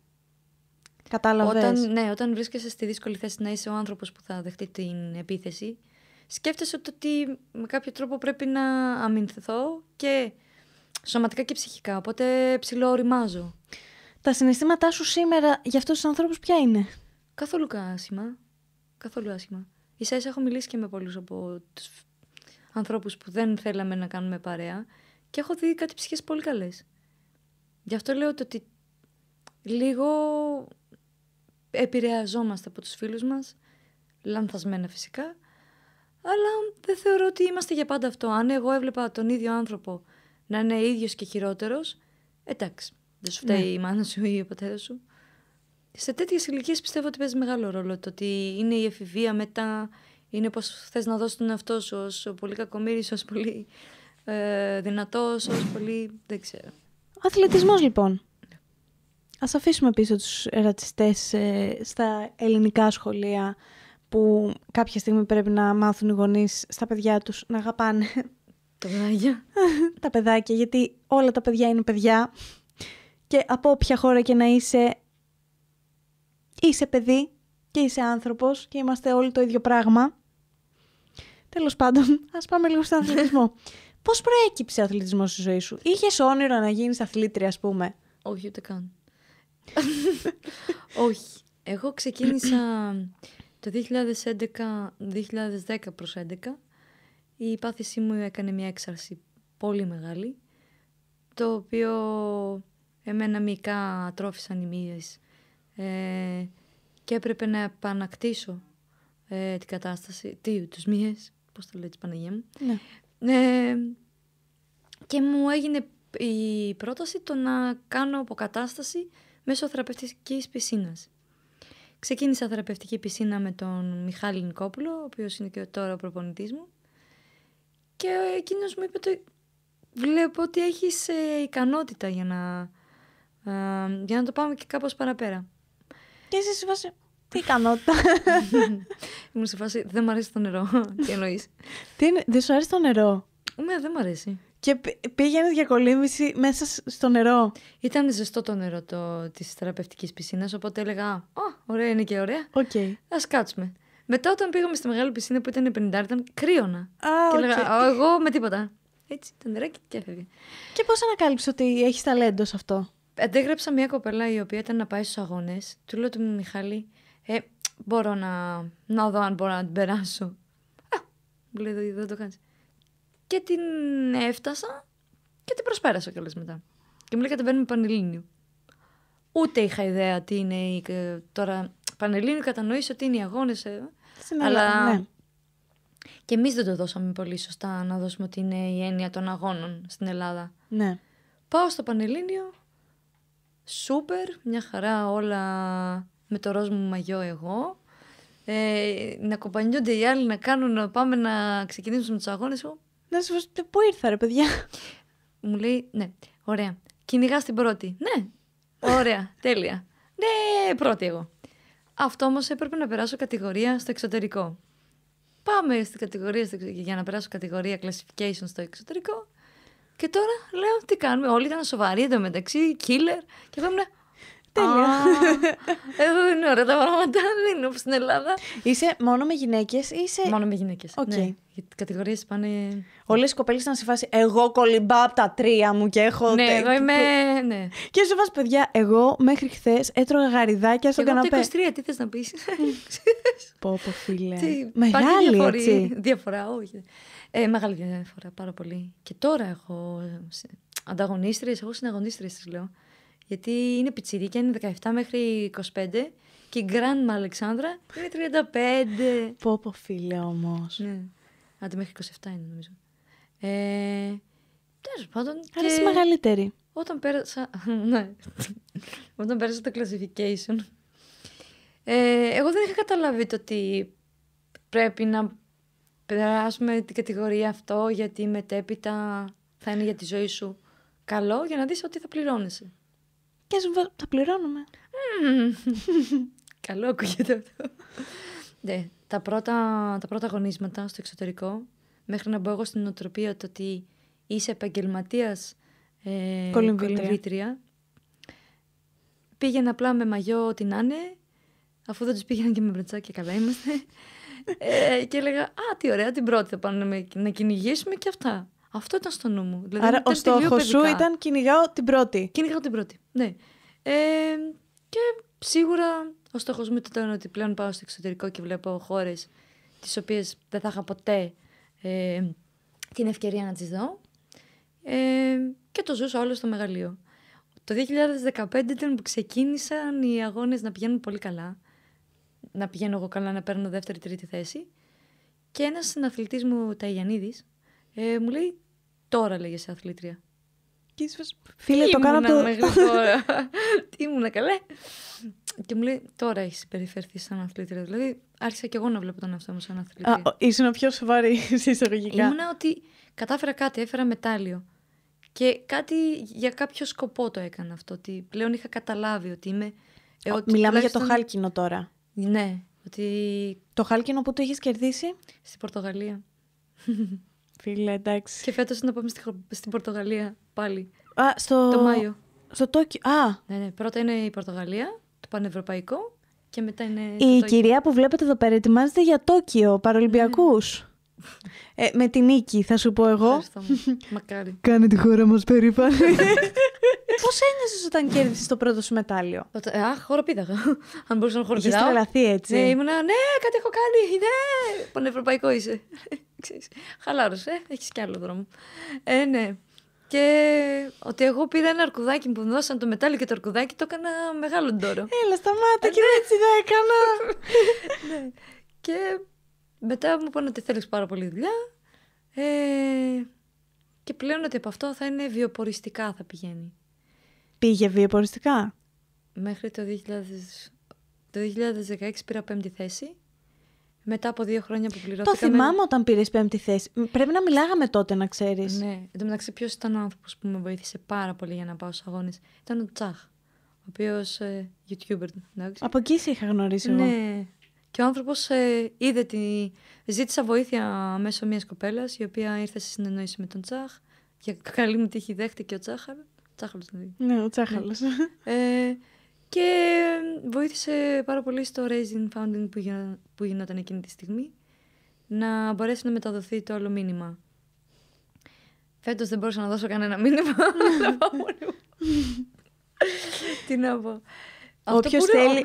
Κατάλαβε. ναι, όταν βρίσκεσαι στη δύσκολη θέση να είσαι ο άνθρωπος που θα δεχτεί την επίθεση, σκέφτεσαι ότι με κάποιο τρόπο πρέπει να αμυνθώ και σωματικά και ψυχικά. Οπότε οριμάζω. Τα συναισθήματά σου σήμερα για αυτούς τους ανθρώπους ποια είναι. Καθόλου άσχημα. Καθόλου άσχημα. σα ίσα έχω μιλήσει και με πολλούς από τους ανθρώπους που δεν θέλαμε να κάνουμε παρέα και έχω δει κάτι ψυχές πολύ καλές. Γι' αυτό λέω ότι λίγο επηρεαζόμαστε από τους φίλους μας, λανθασμένα φυσικά, αλλά δεν θεωρώ ότι είμαστε για πάντα αυτό. Αν εγώ έβλεπα τον ίδιο άνθρωπο να είναι ίδιος και χειρότερος, εντάξει. Δεν σου φταίει ναι. η μάνα σου ή ο πατέρας σου. Σε τέτοιες ηλικίες πιστεύω ότι παίζει μεγάλο ρόλο το ότι είναι η εφηβεία μετά, είναι πώ θες να δώσεις τον εαυτό σου ως πολύ κακομίρι, ως πολύ ε, δυνατός, ως πολύ. δεν ξέρω. Αθλητισμός λοιπόν. Ας αφήσουμε πίσω τους ρατσιστές ε, στα ελληνικά σχολεία που κάποια στιγμή πρέπει να μάθουν οι γονείς στα παιδιά τους να αγαπάνε. Τα παιδάκια. τα παιδάκια, γιατί όλα τα παιδιά είναι παιδιά και από όποια χώρα και να είσαι, είσαι παιδί και είσαι άνθρωπος και είμαστε όλοι το ίδιο πράγμα. Τέλος πάντων, ας πάμε λίγο στον αθλητισμό. Πώς προέκυψε ο αθλητισμός στη ζωή σου? Είχες όνειρο να γίνεις αθλήτρια, ας πούμε. Όχι, ούτε καν. Όχι. Εγώ ξεκίνησα το 2011, 2010 προς 2011 η πάθησή μου έκανε μια έξαρση πολύ μεγάλη το οποίο εμένα μυϊκά ατρόφησαν οι μύες ε, και έπρεπε να επανακτήσω ε, την κατάσταση, τι, τους μύες, πώς το λέει της Παναγία μου. Ναι. Ε, και μου έγινε η πρόταση το να κάνω αποκατάσταση μέσω θεραπευτικής πισίνας. Ξεκίνησα θεραπευτική πισίνα με τον Μιχάλη Νικόπουλο, ο οποίος είναι και τώρα ο προπονητής μου. Και εκείνος μου είπε ότι Βλέπω ότι έχεις ε, ικανότητα για να, για να το πάμε και κάπως παραπέρα. Και εσύ σε φάση, τι ικανότητα. Ήμουν σε φάση, δεν μου αρέσει το νερό. Τι εννοείς. Τι δεν σου αρέσει το νερό. Ναι, δεν μου αρέσει. Και πήγαινε για κολύμβηση μέσα στο νερό. Ήταν ζεστό το νερό το, της θεραπευτικής πισίνας, οπότε έλεγα «Ω, ωραία είναι και ωραία, okay. ας κάτσουμε». Μετά όταν πήγαμε στη μεγάλη πισίνα που ήταν η 50, ήταν κρύωνα. και okay. έλεγα «Εγώ με τίποτα». Έτσι, το νερό και έφευγε. Και πώς ανακάλυψες ότι έχεις ταλέντο σε αυτό. Αντέγραψα μια κοπέλα η οποία ήταν να πάει στους αγώνες. Του λέω του Μιχάλη, ε, μπορώ να, να δω αν μπορώ να την περάσω. μου λέει, δεν το κάνεις. Και την έφτασα και την προσπέρασα κιόλας μετά. Και μου λέει κατεβαίνουμε πανελλήνιο. Ούτε είχα ιδέα τι είναι η... Ε, τώρα. Πανελλήνιο κατανοήσω ότι είναι οι αγώνες. Ε, αλλά ναι. Και εμείς δεν το δώσαμε πολύ σωστά να δώσουμε ότι είναι η έννοια των αγώνων στην Ελλάδα. Ναι. Πάω στο Πανελλήνιο. Σούπερ, μια χαρά όλα με το ροζ μου μαγιό εγώ. Ε, να κομπανιούνται οι άλλοι να κάνουν, να πάμε να ξεκινήσουμε τους αγώνες. Να σου πω, πού ήρθα ρε παιδιά. Μου λέει, ναι, ωραία. Κυνηγά την πρώτη. Ναι, ωραία, τέλεια. Ναι, πρώτη εγώ. Αυτό όμως έπρεπε να περάσω κατηγορία στο εξωτερικό. Πάμε στην κατηγορία για να περάσω κατηγορία classification στο εξωτερικό. Και τώρα λέω τι κάνουμε. Όλοι ήταν σοβαροί εδώ μεταξύ, killer. Και εγώ ήμουν. Τέλεια. Εδώ είναι ωραία τα πράγματα. Δεν είναι όπως στην Ελλάδα. Είσαι μόνο με γυναίκες είσαι. Μόνο με γυναίκες. Okay οι κατηγορίες πάνε. Όλες οι κοπέλες ήταν σε φάση. Εγώ κολυμπάω από τα τρία μου και έχω. Ναι, εγώ είμαι. Ναι. Και σε φάση, παιδιά, εγώ μέχρι χθες έτρωγα γαριδάκια στον καναπέ. Από 23, τι θες να πεις. πω, πω, φίλε. Τι, μεγάλη διαφορή, έτσι. διαφορά, όχι. Ε, μεγάλη διαφορά, πάρα πολύ. Και τώρα έχω ανταγωνίστριες, έχω συναγωνίστριες, τη λέω. Γιατί είναι πιτσιρίκια, είναι 17 μέχρι 25. Και η Grandma Αλεξάνδρα είναι 35. Πόπο φίλε όμως. Ναι. Άντε μέχρι 27 είναι νομίζω. Ε, Τέλος πάντων. Άρα είσαι μεγαλύτερη. Όταν πέρασα. ναι. όταν πέρασα το classification. Ε, εγώ δεν είχα καταλάβει το ότι πρέπει να περάσουμε την κατηγορία αυτό γιατί μετέπειτα θα είναι για τη ζωή σου καλό για να δεις ότι θα πληρώνεσαι. Και θα πληρώνουμε. Mm. καλό ακούγεται αυτό. ναι τα πρώτα, τα πρώτα αγωνίσματα στο εξωτερικό, μέχρι να μπω εγώ στην οτροπία το ότι είσαι επαγγελματίας ε, κολυμβήτρια. Πήγαινε απλά με μαγιό ό,τι να είναι, αφού δεν τους πήγαιναν και με μπρετσάκια, καλά είμαστε. ε, και έλεγα, Α, τι ωραία, την πρώτη θα πάμε να, να κυνηγήσουμε και αυτά. Αυτό ήταν στο νου μου. Δηλαδή, Άρα ο στόχος σου ήταν κυνηγάω την πρώτη. Κυνηγάω την πρώτη, ναι. Ε, και Σίγουρα ο στόχος μου ήταν ότι πλέον πάω στο εξωτερικό και βλέπω χώρες τις οποίες δεν θα είχα ποτέ ε, την ευκαιρία να τις δω. Ε, και το ζούσα όλο στο μεγαλείο. Το 2015 ήταν που ξεκίνησαν οι αγώνες να πηγαίνουν πολύ καλά. Να πηγαίνω εγώ καλά, να παίρνω δεύτερη-τρίτη θέση. Και ένας συναθλητής μου, Ταϊγιανίδη, ε, μου λέει: Τώρα λέγεσαι αθλήτρια. Και είσαι Φίλε, το κάνω το... μέχρι τώρα. Τι ήμουν καλέ. Και μου λέει, τώρα έχεις περιφερθεί σαν αθλήτρια. Δηλαδή, άρχισα και εγώ να βλέπω τον εαυτό μου σαν αθλήτρια. Α, ήσουν πιο σοβαρή συσταγωγικά. Ήμουνα ότι κατάφερα κάτι, έφερα μετάλλιο. Και κάτι για κάποιο σκοπό το έκανα αυτό. Ότι πλέον είχα καταλάβει ότι είμαι. Ε, μιλάμε για το χάλκινο τώρα. Ναι. Ότι... Το χάλκινο που το έχεις κερδίσει. Στην Πορτογαλία φίλε, Και φέτος να πάμε στην Πορτογαλία πάλι. Α, στο... Το Μάιο. Στο Τόκιο. Α. Ναι, ναι. Πρώτα είναι η Πορτογαλία, το πανευρωπαϊκό. Και μετά είναι. Η το κυρία που βλέπετε εδώ πέρα ετοιμάζεται για Τόκιο, παρολυμπιακούς. Ναι, ναι. Ε, με την νίκη, θα σου πω εγώ. Μακάρι. Κάνε τη χώρα μας περήφανη. Πώς ένιωσες όταν κέρδισες το πρώτο σου μετάλλιο. Ε, αχ, χοροπίδαγα. Αν μπορούσα να χοροπίδαγα. Είχες τρελαθεί έτσι. Ναι, ναι, κάτι έχω κάνει. Ναι, πανευρωπαϊκό είσαι. Χαλάρωσε, έχεις κι άλλο δρόμο. Ε, ναι. Και ότι εγώ πήρα ένα αρκουδάκι που μου δώσαν το μετάλλιο και το αρκουδάκι το έκανα μεγάλο τόρο Έλα, σταμάτα και έτσι δεν έκανα. Ναι. Και μετά μου είπαν ότι θέλεις πάρα πολύ δουλειά. Ε, και πλέον ότι από αυτό θα είναι βιοποριστικά θα πηγαίνει. Πήγε βιοποριστικά. Μέχρι το 2000... Το 2016 πήρα πέμπτη θέση. Μετά από δύο χρόνια που πληρώθηκα. Το θυμάμαι όταν πήρες πέμπτη θέση. Πρέπει να μιλάγαμε τότε, να ξέρεις. Ναι. Εν τω μεταξύ, ποιος ήταν ο άνθρωπος που με βοήθησε πάρα πολύ για να πάω στους αγώνες. Ήταν ο Τσάχ, ο οποίος. Ε, YouTuber. Ναι. Από εκεί σε είχα γνωρίσει εγώ. Ναι. Και ο άνθρωπος ε, είδε τη. Ζήτησα βοήθεια μέσω μιας κοπέλας, η οποία ήρθε σε συνεννόηση με τον Τσάχ. Για καλή μου τύχη δέχτηκε ο Τσάχαρ δηλαδή. Ναι, ο ναι. Ε, και βοήθησε πάρα πολύ στο raising founding που, γινό, που γινόταν εκείνη τη στιγμή να μπορέσει να μεταδοθεί το άλλο μήνυμα. Φέτος δεν μπορούσα να δώσω κανένα μήνυμα. Τι να πω.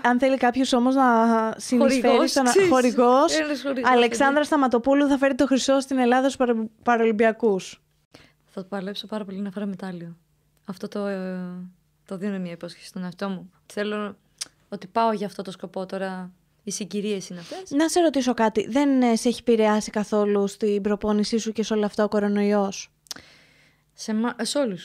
αν θέλει κάποιος όμως να συνεισφέρει στον χορηγό, Αλεξάνδρα ναι. Σταματοπούλου θα φέρει το χρυσό στην Ελλάδα στους Παρολυμπιακού. Θα το παλέψω πάρα πολύ να φέρω μετάλλιο. Αυτό το, ε, το δίνω μια υπόσχεση στον εαυτό μου. Θέλω ότι πάω για αυτό το σκοπό τώρα. Οι συγκυρίες είναι αυτές. Να σε ρωτήσω κάτι. Δεν ε, σε έχει επηρεάσει καθόλου στην προπόνησή σου και σε όλα αυτά ο κορονοϊός. Σε, μα... Ε, σε όλους.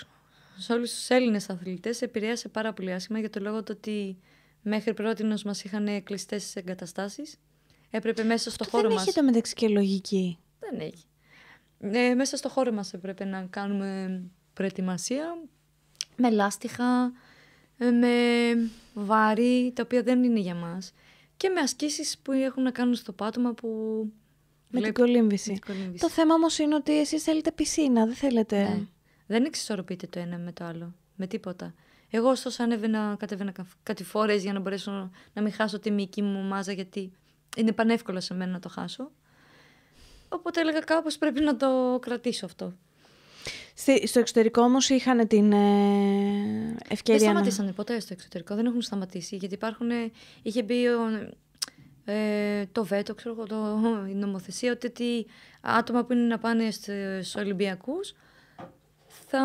Σε όλου τους Έλληνες αθλητές επηρέασε πάρα πολύ άσχημα για το λόγο το ότι μέχρι πρώτη μας είχαν κλειστές εγκαταστάσεις. Έπρεπε μέσα στο Αυτό χώρο μα. Δεν έχει το μεταξύ και λογική. Δεν έχει. Ε, μέσα στο χώρο μας έπρεπε να κάνουμε προετοιμασία, με λάστιχα, ε, με βάρη, τα οποία δεν είναι για μας. Και με ασκήσεις που έχουν να κάνουν στο πάτωμα που... Με την, κολύμβηση. Το θέμα όμως είναι ότι εσείς θέλετε πισίνα, δεν θέλετε... Ναι. Δεν εξισορροπείτε το ένα με το άλλο, με τίποτα. Εγώ ωστόσο ανέβαινα, κατέβαινα φόρες για να μπορέσω να μην χάσω τη μυϊκή μου μάζα, γιατί είναι πανεύκολο σε μένα να το χάσω. Οπότε έλεγα κάπως πρέπει να το κρατήσω αυτό στο εξωτερικό όμως είχαν την ε, ευκαιρία. Δεν σταματήσανε ποτέ στο εξωτερικό, δεν έχουν σταματήσει γιατί υπάρχουν. Είχε μπει ο, ε, το βέτο, ξέρω η νομοθεσία ότι, άτομα που είναι να πάνε στους Ολυμπιακούς θα,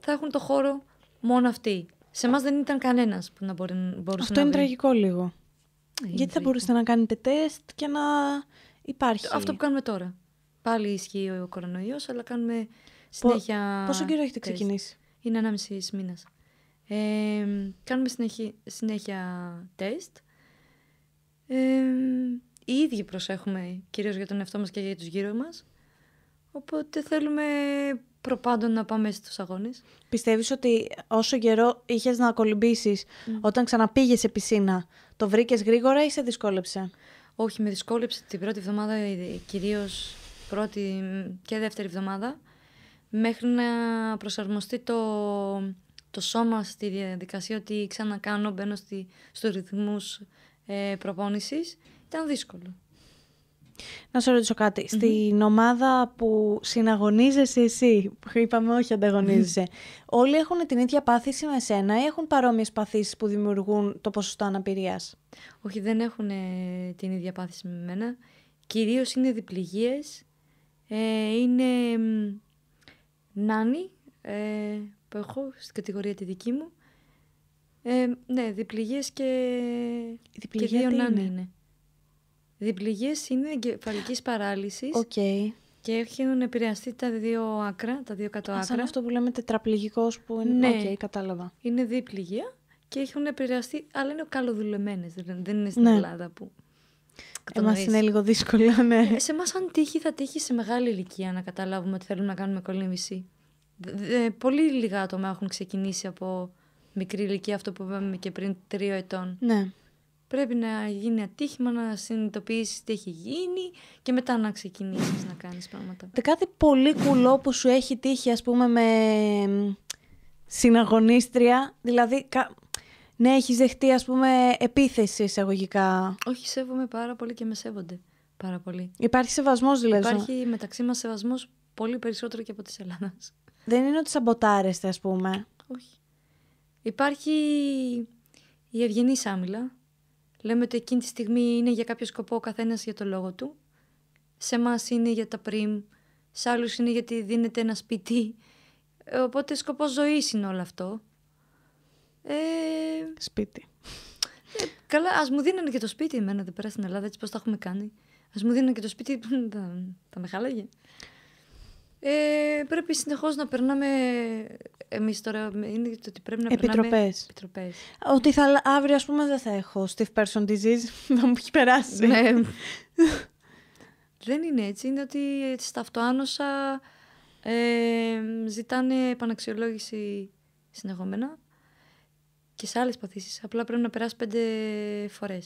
θα έχουν το χώρο μόνο αυτοί. Σε εμάς δεν ήταν κανένας που να μπορεί, μπορούσε Αυτό να. Αυτό είναι τραγικό λίγο. Ε, γιατί θα μπορούσατε να κάνετε τεστ και να υπάρχει. Αυτό που κάνουμε τώρα. Πάλι ισχύει ο κορονοϊός, αλλά κάνουμε συνέχεια. Πόσο καιρό έχετε ξεκινήσει, Είναι 1,5 μήνα. Ε, κάνουμε συνέχεια τεστ. Ε, οι ίδιοι προσέχουμε κυρίως για τον εαυτό μας και για τους γύρω μας. Οπότε θέλουμε προπάντων να πάμε στους αγώνες. Πιστεύεις ότι όσο καιρό είχες να κολυμπήσεις όταν ξαναπήγες σε πισίνα, το βρήκες γρήγορα ή σε δυσκόλεψε? Όχι, με δυσκόλεψε την πρώτη εβδομάδα ε, ε, κυρίως πρώτη και δεύτερη εβδομάδα, μέχρι να προσαρμοστεί το, το σώμα στη διαδικασία ότι ξανακάνω, μπαίνω στη, στους ρυθμούς ε, προπόνησης, ήταν δύσκολο. Να σου ρωτήσω Στην ομάδα που συναγωνίζεσαι εσύ, που είπαμε όχι όλοι έχουν την ίδια πάθηση με σένα ή έχουν παρόμοιες παθήσεις που δημιουργούν το ποσοστό αναπηρίας. Όχι, δεν έχουν ε, την ίδια πάθηση με μένα. Κυρίως είναι διπληγίες ε, είναι Νάνι, ε, που έχω στην κατηγορία τη δική μου. Ε, ναι, διπληγίες και, διπληγία και δύο νάνι είναι. είναι. Διπληγίες είναι εγκεφαλικής παράλυσης. Okay. Και έχουν επηρεαστεί τα δύο άκρα, τα δύο κάτω άκρα. αυτό που λέμε τετραπληγικός που είναι... Ναι, okay, κατάλαβα. είναι διπληγία και έχουν επηρεαστεί, αλλά είναι καλοδουλεμένες, δεν είναι στην ναι. Ελλάδα που μα είναι λίγο δύσκολο, ε, ναι. σε εμάς, αν τύχει, θα τύχει σε μεγάλη ηλικία να καταλάβουμε ότι θέλουμε να κάνουμε κολύμβηση. Πολύ λίγα άτομα έχουν ξεκινήσει από μικρή ηλικία, αυτό που είπαμε και πριν τρία ετών. Ναι. Πρέπει να γίνει ατύχημα, να συνειδητοποιήσεις τι έχει γίνει και μετά να ξεκινήσεις να κάνεις πράγματα. Το κάτι πολύ κουλό που σου έχει τύχει, ας πούμε, με συναγωνίστρια. Δηλαδή, ναι, έχεις δεχτεί, ας πούμε, επίθεση εισαγωγικά. Όχι, σέβομαι πάρα πολύ και με σέβονται πάρα πολύ. Υπάρχει σεβασμός δηλαδή. Υπάρχει μεταξύ μας σεβασμός πολύ περισσότερο και από της Ελλάδας. Δεν είναι ότι σαμποτάρεστε, ας πούμε. Όχι. Υπάρχει η ευγενή άμυλα. Λέμε ότι εκείνη τη στιγμή είναι για κάποιο σκοπό ο καθένας για το λόγο του. Σε εμά είναι για τα πριμ, σε άλλους είναι γιατί δίνεται ένα σπίτι. Ε, οπότε σκοπός ζωής είναι όλο αυτό. Ε, σπίτι. Ε, καλά, ας μου δίνανε και το σπίτι εμένα εδώ πέρα στην Ελλάδα, έτσι πώς τα έχουμε κάνει. Ας μου δίνανε και το σπίτι, τα, με χάλαγε. Ε, πρέπει συνεχώς να περνάμε. Εμείς τώρα είναι το ότι πρέπει να περνάμε. Επιτροπές. Ότι θα, αύριο, ας πούμε, δεν θα έχω Steve Person disease. να μου έχει περάσει. Ναι. δεν είναι έτσι. Είναι ότι στα αυτοάνωσα ε, ζητάνε επαναξιολόγηση συνεχόμενα και σε άλλες παθήσεις. Απλά πρέπει να περάσει πέντε φορές.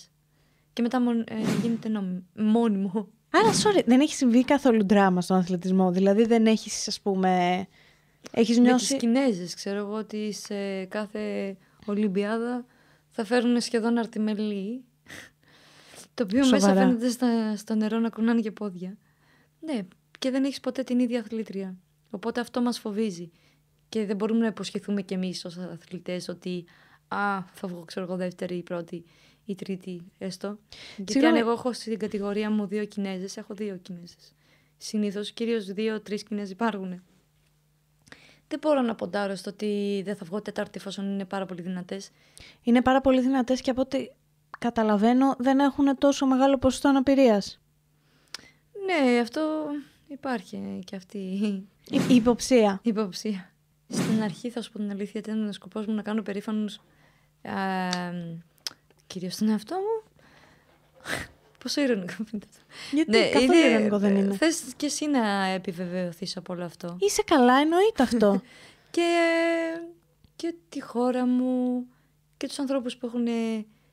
Και μετά μον, ε, γίνεται νόμι, μόνιμο. Άρα, sorry, δεν έχει συμβεί καθόλου δράμα στον αθλητισμό. Δηλαδή, δεν έχεις, ας πούμε. Έχεις νιώσει... Με τις Κινέζες, ξέρω εγώ, ότι σε κάθε Ολυμπιάδα θα φέρουν σχεδόν αρτιμελή. Το οποίο μέσα φαίνεται στα, στο νερό να κουνάνε και πόδια. Ναι, και δεν έχεις ποτέ την ίδια αθλήτρια. Οπότε αυτό μας φοβίζει. Και δεν μπορούμε να υποσχεθούμε κι εμείς ως αθλητές ότι Α, θα βγω, ξέρω εγώ, δεύτερη ή πρώτη ή τρίτη, έστω. Γιατί αν εγώ έχω στην κατηγορία μου δύο Κινέζες, έχω δύο Κινέζες. Συνήθως κυρίως δύο-τρει Κινέζοι υπάρχουν. Δεν μπορώ να ποντάρω στο ότι δεν θα βγω Τετάρτη, εφόσον είναι πάρα πολύ δυνατές. Είναι πάρα πολύ δυνατές και από ό,τι καταλαβαίνω δεν έχουν τόσο μεγάλο ποσοστό αναπηρίας. Ναι, αυτό υπάρχει και αυτή η υποψία. υποψία. Στην αρχή, θα σου πω την αλήθεια, ήταν ο σκοπός μου να κάνω περήφανου κυρίως στον εαυτό μου. Πόσο ηρωνικό είναι αυτό. Γιατί ναι, καθόλου είναι, δεν είναι. Θες και εσύ να επιβεβαιωθείς από όλο αυτό. Είσαι καλά, εννοείται αυτό. και, και τη χώρα μου και τους ανθρώπους που έχουν...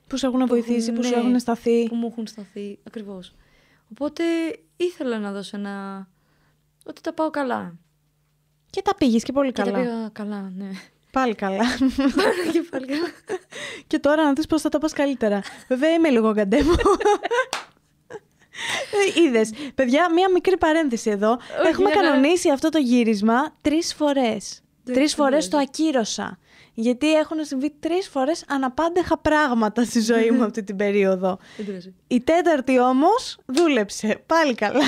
Που σε έχουν που βοηθήσει, που, σε ναι, έχουν σταθεί. Που μου έχουν σταθεί, ακριβώς. Οπότε ήθελα να δώσω ένα... ότι τα πάω καλά. Και τα πήγες και πολύ και καλά. τα πήγα καλά, ναι πάλι καλά. και πάλι και τώρα να δεις πώς θα το πας καλύτερα. Βέβαια είμαι λίγο γκαντέμο. Είδες. Παιδιά, μία μικρή παρένθεση εδώ. Έχουμε ναι. κανονίσει αυτό το γύρισμα τρεις φορές. Τρεις φορές το ακύρωσα. Γιατί έχουν συμβεί τρεις φορές αναπάντεχα πράγματα στη ζωή μου αυτή την περίοδο. Η τέταρτη όμως δούλεψε. Πάλι καλά.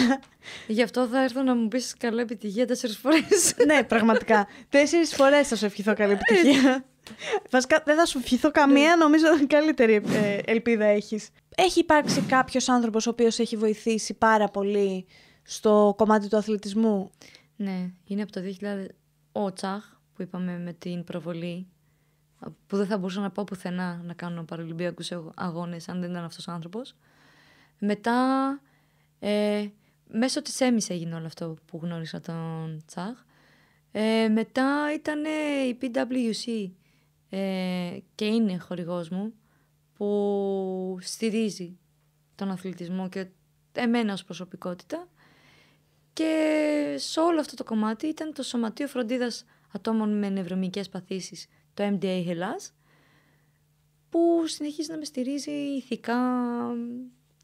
Γι' αυτό θα έρθω να μου πεις καλή επιτυχία τέσσερις φορές. ναι, πραγματικά. Τέσσερις φορές θα σου ευχηθώ καλή επιτυχία. Βασικά δεν θα σου ευχηθώ καμία, ναι. νομίζω ότι καλύτερη ε, ελπίδα έχεις. Έχει υπάρξει κάποιος άνθρωπος ο οποίος έχει βοηθήσει πάρα πολύ στο κομμάτι του αθλητισμού. Ναι, είναι από το 2000 ο Τσαχ που είπαμε με την προβολή που δεν θα μπορούσα να πάω πουθενά να κάνω παρολυμπιακού αγώνες αν δεν ήταν αυτός ο άνθρωπος. Μετά, ε, μέσω της έμιση έγινε όλο αυτό που γνώρισα τον Τσάχ. Ε, μετά ήταν η PWC ε, και είναι χορηγός μου που στηρίζει τον αθλητισμό και εμένα ως προσωπικότητα. Και σε όλο αυτό το κομμάτι ήταν το Σωματείο Φροντίδας Ατόμων με Νευρομικές Παθήσεις το MDA Hellas, που συνεχίζει να με στηρίζει ηθικά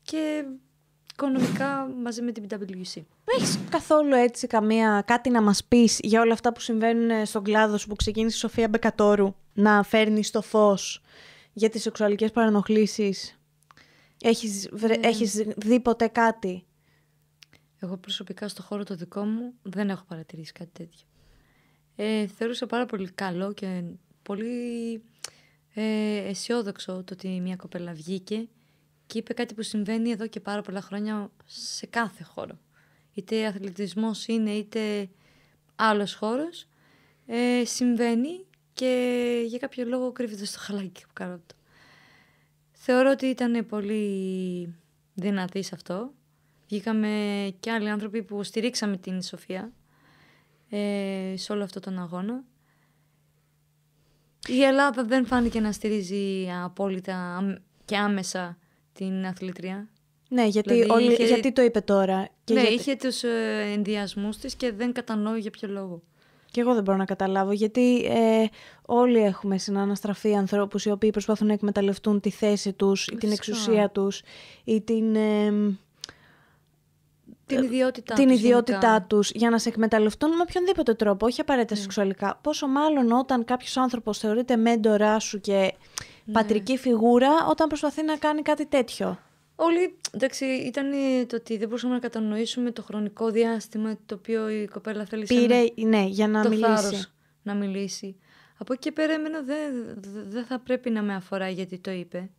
και οικονομικά μαζί με την PwC. Έχεις καθόλου έτσι καμία κάτι να μας πεις για όλα αυτά που συμβαίνουν στον κλάδο σου που ξεκίνησε η Σοφία Μπεκατόρου να φέρνει στο φως για τις σεξουαλικές παρανοχλήσεις. Έχεις, ναι. έχεις δει ποτέ κάτι. Εγώ προσωπικά στο χώρο το δικό μου δεν έχω παρατηρήσει κάτι τέτοιο. Ε, θεωρούσα πάρα πολύ καλό και πολύ ε, αισιόδοξο το ότι μια κοπέλα βγήκε και είπε κάτι που συμβαίνει εδώ και πάρα πολλά χρόνια σε κάθε χώρο. Είτε αθλητισμός είναι, είτε άλλος χώρος. Ε, συμβαίνει και για κάποιο λόγο κρύβεται στο χαλάκι που κάνω το. Θεωρώ ότι ήταν πολύ δυνατή αυτό. Βγήκαμε και άλλοι άνθρωποι που στηρίξαμε την Σοφία ε, σε όλο αυτό τον αγώνα. Η Ελλάδα δεν φάνηκε να στηρίζει απόλυτα και άμεσα την αθλητρία. Ναι, γιατί, δηλαδή το είπε τώρα. ναι, είχε τους ε, ενδιασμούς της και δεν κατανοεί για ποιο λόγο. Και εγώ δεν μπορώ να καταλάβω, γιατί ε, όλοι έχουμε συναναστραφεί ανθρώπους οι οποίοι προσπαθούν να εκμεταλλευτούν τη θέση τους ή την εξουσία τους ή την την ε, ιδιότητά, την τους, για να σε εκμεταλλευτούν με οποιονδήποτε τρόπο, όχι απαραίτητα ναι. σεξουαλικά. Πόσο μάλλον όταν κάποιος άνθρωπος θεωρείται μέντορά σου και ναι. πατρική φιγούρα όταν προσπαθεί να κάνει κάτι τέτοιο. Όλοι, εντάξει, ήταν το ότι δεν μπορούσαμε να κατανοήσουμε το χρονικό διάστημα το οποίο η κοπέλα θέλει Πήρε, να... ναι, για να το μιλήσει. να μιλήσει. Από εκεί και πέρα εμένα δεν θα πρέπει να με αφορά γιατί το είπε.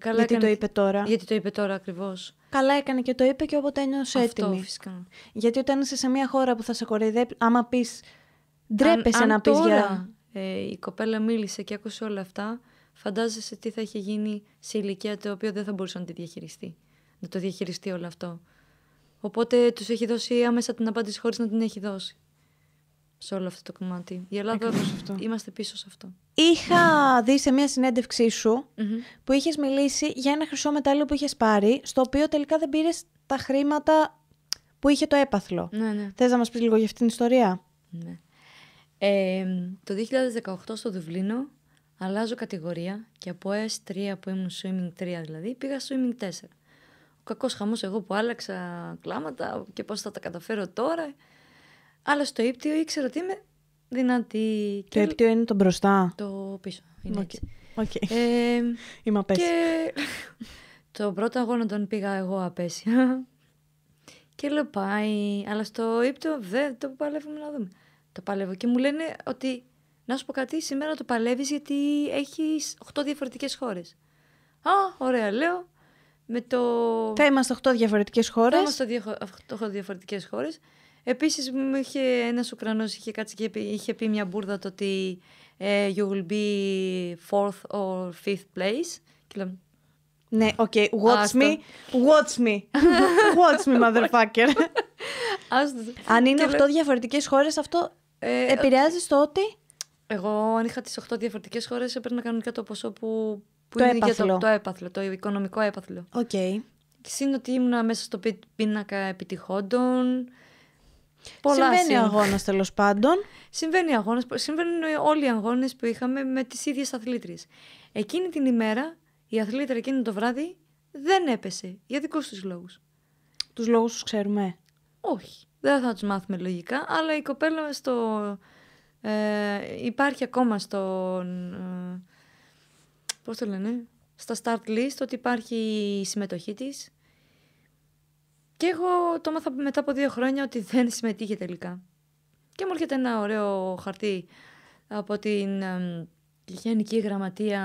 Ε, γιατί το είπε τώρα. Γιατί το είπε τώρα ακριβώς. Καλά έκανε και το είπε και όποτε ένιωσε έτοιμη. Αυτό φυσικά. Γιατί όταν είσαι σε μια χώρα που θα σε κοροϊδέψει, άμα πεις. Ντρέπεσαι να πεις για. Ε, η κοπέλα μίλησε και άκουσε όλα αυτά. Φαντάζεσαι τι θα είχε γίνει σε ηλικία το οποίο δεν θα μπορούσε να τη διαχειριστεί. Να το διαχειριστεί όλο αυτό. Οπότε τους έχει δώσει άμεσα την απάντηση χωρίς να την έχει δώσει σε όλο αυτό το κομμάτι. Η Ελλάδα αυτό. είμαστε πίσω σε αυτό. Είχα δει σε μια συνέντευξή σου mm-hmm. που είχες μιλήσει για ένα χρυσό μετάλλιο που είχες πάρει, στο οποίο τελικά δεν πήρες τα χρήματα που είχε το έπαθλο. Ναι, ναι. Θες να μας πεις λίγο για αυτή την ιστορία? Ναι. Ε, το 2018 στο Δουβλίνο αλλάζω κατηγορία και από S3 που ήμουν swimming 3 δηλαδή πήγα swimming 4. Ο κακός χαμός εγώ που άλλαξα κλάματα και πώς θα τα καταφέρω τώρα αλλά στο ύπτιο ήξερα ότι είμαι δυνατή. Το ύπτιο είναι το μπροστά. Το πίσω. Είναι okay. έτσι. Okay. Ε, είμαι απέσια. Και... το πρώτο αγώνα τον πήγα εγώ απέσια. και λέω πάει. Αλλά στο ύπτιο δεν το παλεύουμε να δούμε. Το παλεύω. Και μου λένε ότι να σου πω κάτι, σήμερα το παλεύεις γιατί έχεις 8 διαφορετικές χώρες. Α, ωραία, λέω. Με το... Θα είμαστε 8 διαφορετικές χώρες. Θα είμαστε 8 διαφορετικές χώρες. Επίσης, ένας Ουκρανός είχε κάτσει και είχε πει μια μπουρδα το ότι ε, you will be fourth or fifth place. ναι, οκ, watch me, watch me, watch me, motherfucker. αν είναι 8 διαφορετικές χώρες, αυτό ε, επηρεάζει στο ότι... Εγώ, αν είχα τις 8 διαφορετικές χώρες, έπαιρνα κανονικά το ποσό που, που είναι για το, το έπαθλο, το οικονομικό έπαθλο. Οκ. Okay. Συν ότι ήμουν μέσα στο πίνακα επιτυχόντων, Συμβαίνει αγώνας αγώνας τέλος πάντων. Συμβαίνει αγώνας. Συμβαίνουν όλοι οι αγώνες που είχαμε με τις ίδιες αθλήτριες. Εκείνη την ημέρα, η αθλήτρια εκείνη το βράδυ δεν έπεσε για δικούς τους λόγους. Τους λόγους τους ξέρουμε. Όχι. Δεν θα τους μάθουμε λογικά, αλλά η κοπέλα στο. Ε, υπάρχει ακόμα στον. Ε, πώς το λένε, στα start list ότι υπάρχει η συμμετοχή της και εγώ το έμαθα μετά από δύο χρόνια ότι δεν συμμετείχε τελικά. Και μου έρχεται ένα ωραίο χαρτί από την Γενική Γραμματεία,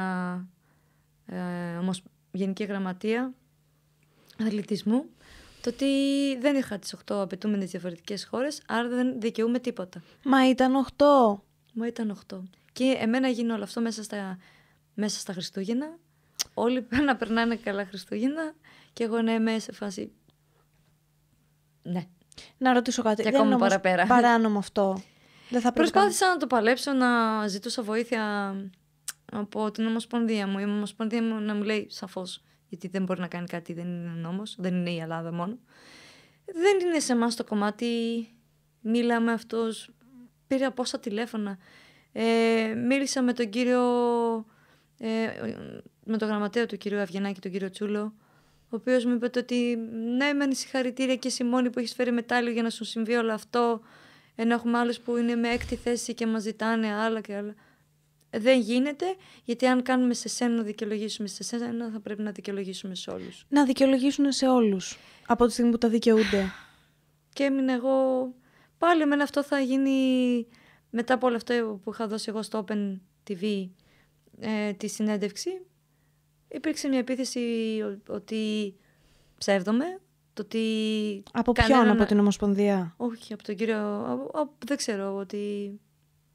ε, όμως, Γενική Γραμματεία Αθλητισμού το ότι δεν είχα τις 8 απαιτούμενες διαφορετικές χώρες, άρα δεν δικαιούμαι τίποτα. Μα ήταν 8. Μα ήταν 8. Και εμένα έγινε όλο αυτό μέσα στα, μέσα στα Χριστούγεννα. Όλοι να περνάνε καλά Χριστούγεννα και εγώ να είμαι σε φάση ναι. Να ρωτήσω κάτι. Και Δεν ακόμα είναι παραπέρα. παράνομο αυτό. Δεν θα Προσπάθησα να το παλέψω, να ζητούσα βοήθεια από την Ομοσπονδία μου. Η Ομοσπονδία μου να μου λέει σαφώς, γιατί δεν μπορεί να κάνει κάτι, δεν είναι νόμος, δεν είναι η Ελλάδα μόνο. Δεν είναι σε εμάς το κομμάτι. Μίλαμε με πήρε από όσα τηλέφωνα. Ε, μίλησα με τον κύριο. Ε, με τον γραμματέα του κυρίου Αυγενάκη, τον κύριο Τσούλο ο οποίος μου είπε ότι ναι, με συγχαρητήρια και εσύ μόνη που έχεις φέρει μετάλλιο για να σου συμβεί όλο αυτό, ενώ έχουμε άλλους που είναι με έκτη θέση και μας ζητάνε άλλα και άλλα. Δεν γίνεται, γιατί αν κάνουμε σε σένα να δικαιολογήσουμε σε σένα, θα πρέπει να δικαιολογήσουμε σε όλους. Να δικαιολογήσουν σε όλους, από τη στιγμή που τα δικαιούνται. Και έμεινα εγώ... Πάλι εμένα αυτό θα γίνει μετά από όλο αυτό που είχα δώσει εγώ στο Open TV ε, τη συνέντευξη υπήρξε μια επίθεση ότι ψεύδομαι. Το ότι από κανένα... ποιον, από την Ομοσπονδία. Όχι, από τον κύριο. δεν ξέρω, ότι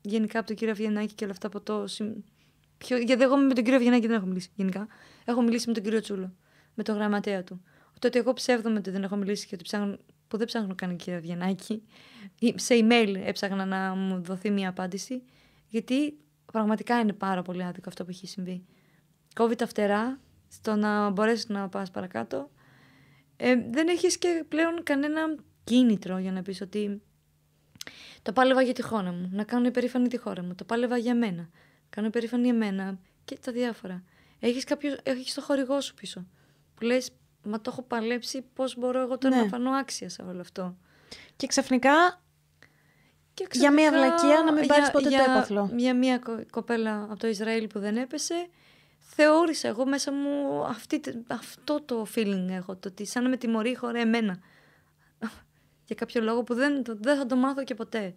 γενικά από τον κύριο Αυγενάκη και όλα αυτά από το. Ποιο... Γιατί εγώ με τον κύριο Αυγενάκη δεν έχω μιλήσει γενικά. Έχω μιλήσει με τον κύριο Τσούλο, με τον γραμματέα του. Το ότι εγώ ψεύδομαι ότι δεν έχω μιλήσει και ότι ψάχνω. που δεν ψάχνω καν κύριο Αυγενάκη. Σε email έψαχνα να μου δοθεί μια απάντηση. Γιατί πραγματικά είναι πάρα πολύ άδικο αυτό που έχει συμβεί κόβει τα φτερά στο να μπορέσεις να πας παρακάτω. Ε, δεν έχεις και πλέον κανένα κίνητρο για να πεις ότι το πάλευα για τη χώρα μου, να κάνω υπερήφανη τη χώρα μου, το πάλευα για μένα, κάνω υπερήφανη εμένα και τα διάφορα. Έχεις, κάποιος, έχεις το χορηγό σου πίσω που λες μα το έχω παλέψει πώς μπορώ εγώ τώρα να ναι. φανώ άξια σε όλο αυτό. Και ξαφνικά, για μια βλακεία να μην πάρεις ποτέ το έπαθλο. Για μια κοπέλα από το Ισραήλ που δεν έπεσε θεώρησα εγώ μέσα μου αυτή, αυτό το feeling έχω, το ότι σαν να με τιμωρεί χώρα εμένα. Για κάποιο λόγο που δεν, δεν θα το μάθω και ποτέ.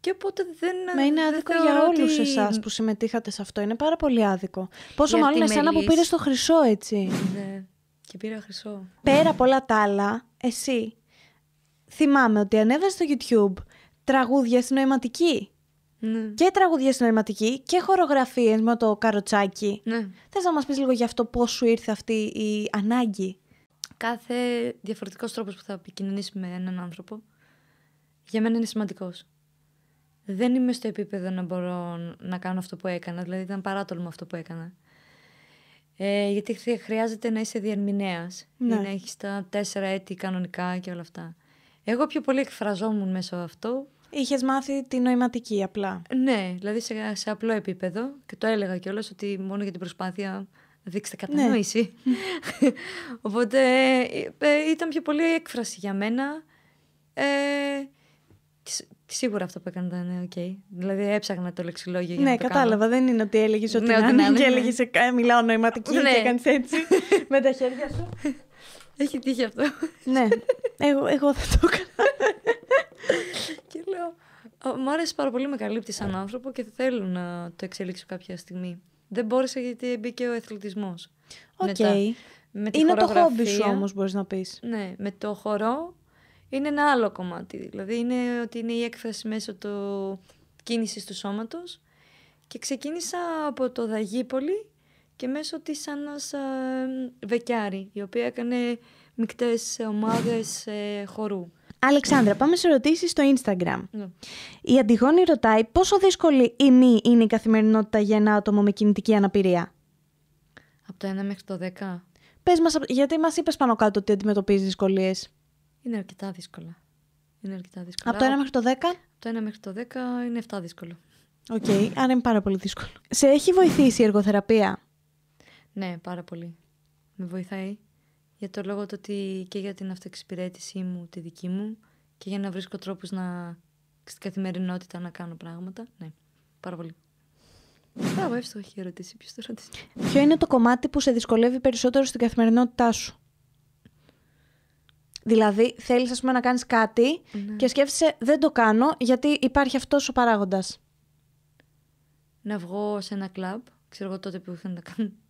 Και οπότε δεν. Μα είναι άδικο για όλους ότι... εσάς που συμμετείχατε σε αυτό. Είναι πάρα πολύ άδικο. Πόσο μάλλον εσένα που πήρες το χρυσό, έτσι. Ναι, και πήρα χρυσό. Πέρα από όλα τα άλλα, εσύ θυμάμαι ότι ανέβαζε στο YouTube τραγούδια στην ναι. Και τραγουδία συναισθηματική και χορογραφίες με το καροτσάκι. Ναι. Θες να μας πεις λίγο για αυτό πώς σου ήρθε αυτή η ανάγκη. Κάθε διαφορετικός τρόπος που θα επικοινωνήσει με έναν άνθρωπο για μένα είναι σημαντικός. Δεν είμαι στο επίπεδο να μπορώ να κάνω αυτό που έκανα. Δηλαδή ήταν παράτολμο αυτό που έκανα. Ε, γιατί χρειάζεται να είσαι διερμηνέα ή ναι. να έχεις τα τέσσερα έτη κανονικά και όλα αυτά. Εγώ πιο πολύ εκφραζόμουν μέσω αυτού Είχες μάθει τη νοηματική απλά. Ναι, δηλαδή σε, απλό επίπεδο. Και το έλεγα κιόλας ότι μόνο για την προσπάθεια δείξτε ναι. κατανόηση. Οπότε ε, ε, ήταν πιο πολύ έκφραση για μένα. Ε, Σίγουρα αυτό που έκανε ήταν ε, οκ. Okay. Δηλαδή έψαχνα το λεξιλόγιο για ναι, να το κατάλαβα. Δεν είναι ότι έλεγες ναι, ότι ναι, να είναι και έλεγες μιλάω νοηματική ναι. και έκανε έτσι με τα χέρια σου. Έχει τύχει αυτό. ναι. Εγώ, εγώ δεν το έκανα. και λέω, μου άρεσε πάρα πολύ, με καλύπτει σαν άνθρωπο και θέλω να το εξελίξω κάποια στιγμή. Δεν μπόρεσα γιατί μπήκε ο εθλητισμό. Οκ. Okay. είναι το χόμπι σου όμως μπορείς να πεις. Ναι, με το χορό είναι ένα άλλο κομμάτι. Δηλαδή είναι ότι είναι η έκφραση μέσω του κίνησης του σώματος και ξεκίνησα από το Δαγίπολη και μέσω της Ανάσα ε, Βεκιάρη, η οποία έκανε μικτές ομάδες ε, χορού. Αλεξάνδρα, πάμε σε ερωτήσεις στο Instagram. Ναι. Η Αντιγόνη ρωτάει πόσο δύσκολη ή μη είναι η καθημερινότητα για ένα άτομο με κινητική αναπηρία. Από το 1 μέχρι το 10. Πες μας, γιατί μας είπες πάνω κάτω ότι αντιμετωπίζεις δυσκολίες. Είναι αρκετά δύσκολα. Είναι αρκετά δύσκολα. Από το 1 μέχρι το 10. Από το 1 μέχρι το 10 είναι 7 δύσκολο. Οκ, okay, άρα είναι πάρα πολύ δύσκολο. Σε έχει βοηθήσει η εργοθεραπεία. Ναι, πάρα πολύ. Με βοηθάει για το λόγο το ότι και για την αυτοεξυπηρέτησή μου, τη δική μου και για να βρίσκω τρόπους να στην καθημερινότητα να κάνω πράγματα. Ναι, πάρα πολύ. Μπράβο, εύστοχο έχει ερωτήσει. Ποιος το ρωτήσει. Ποιο είναι το κομμάτι που σε δυσκολεύει περισσότερο στην καθημερινότητά σου. Δηλαδή, θέλεις να κάνεις κάτι ναι. και σκέφτεσαι δεν το κάνω γιατί υπάρχει αυτός ο παράγοντας. Να βγω σε ένα κλαμπ. Ξέρω εγώ τότε που είχαν τα...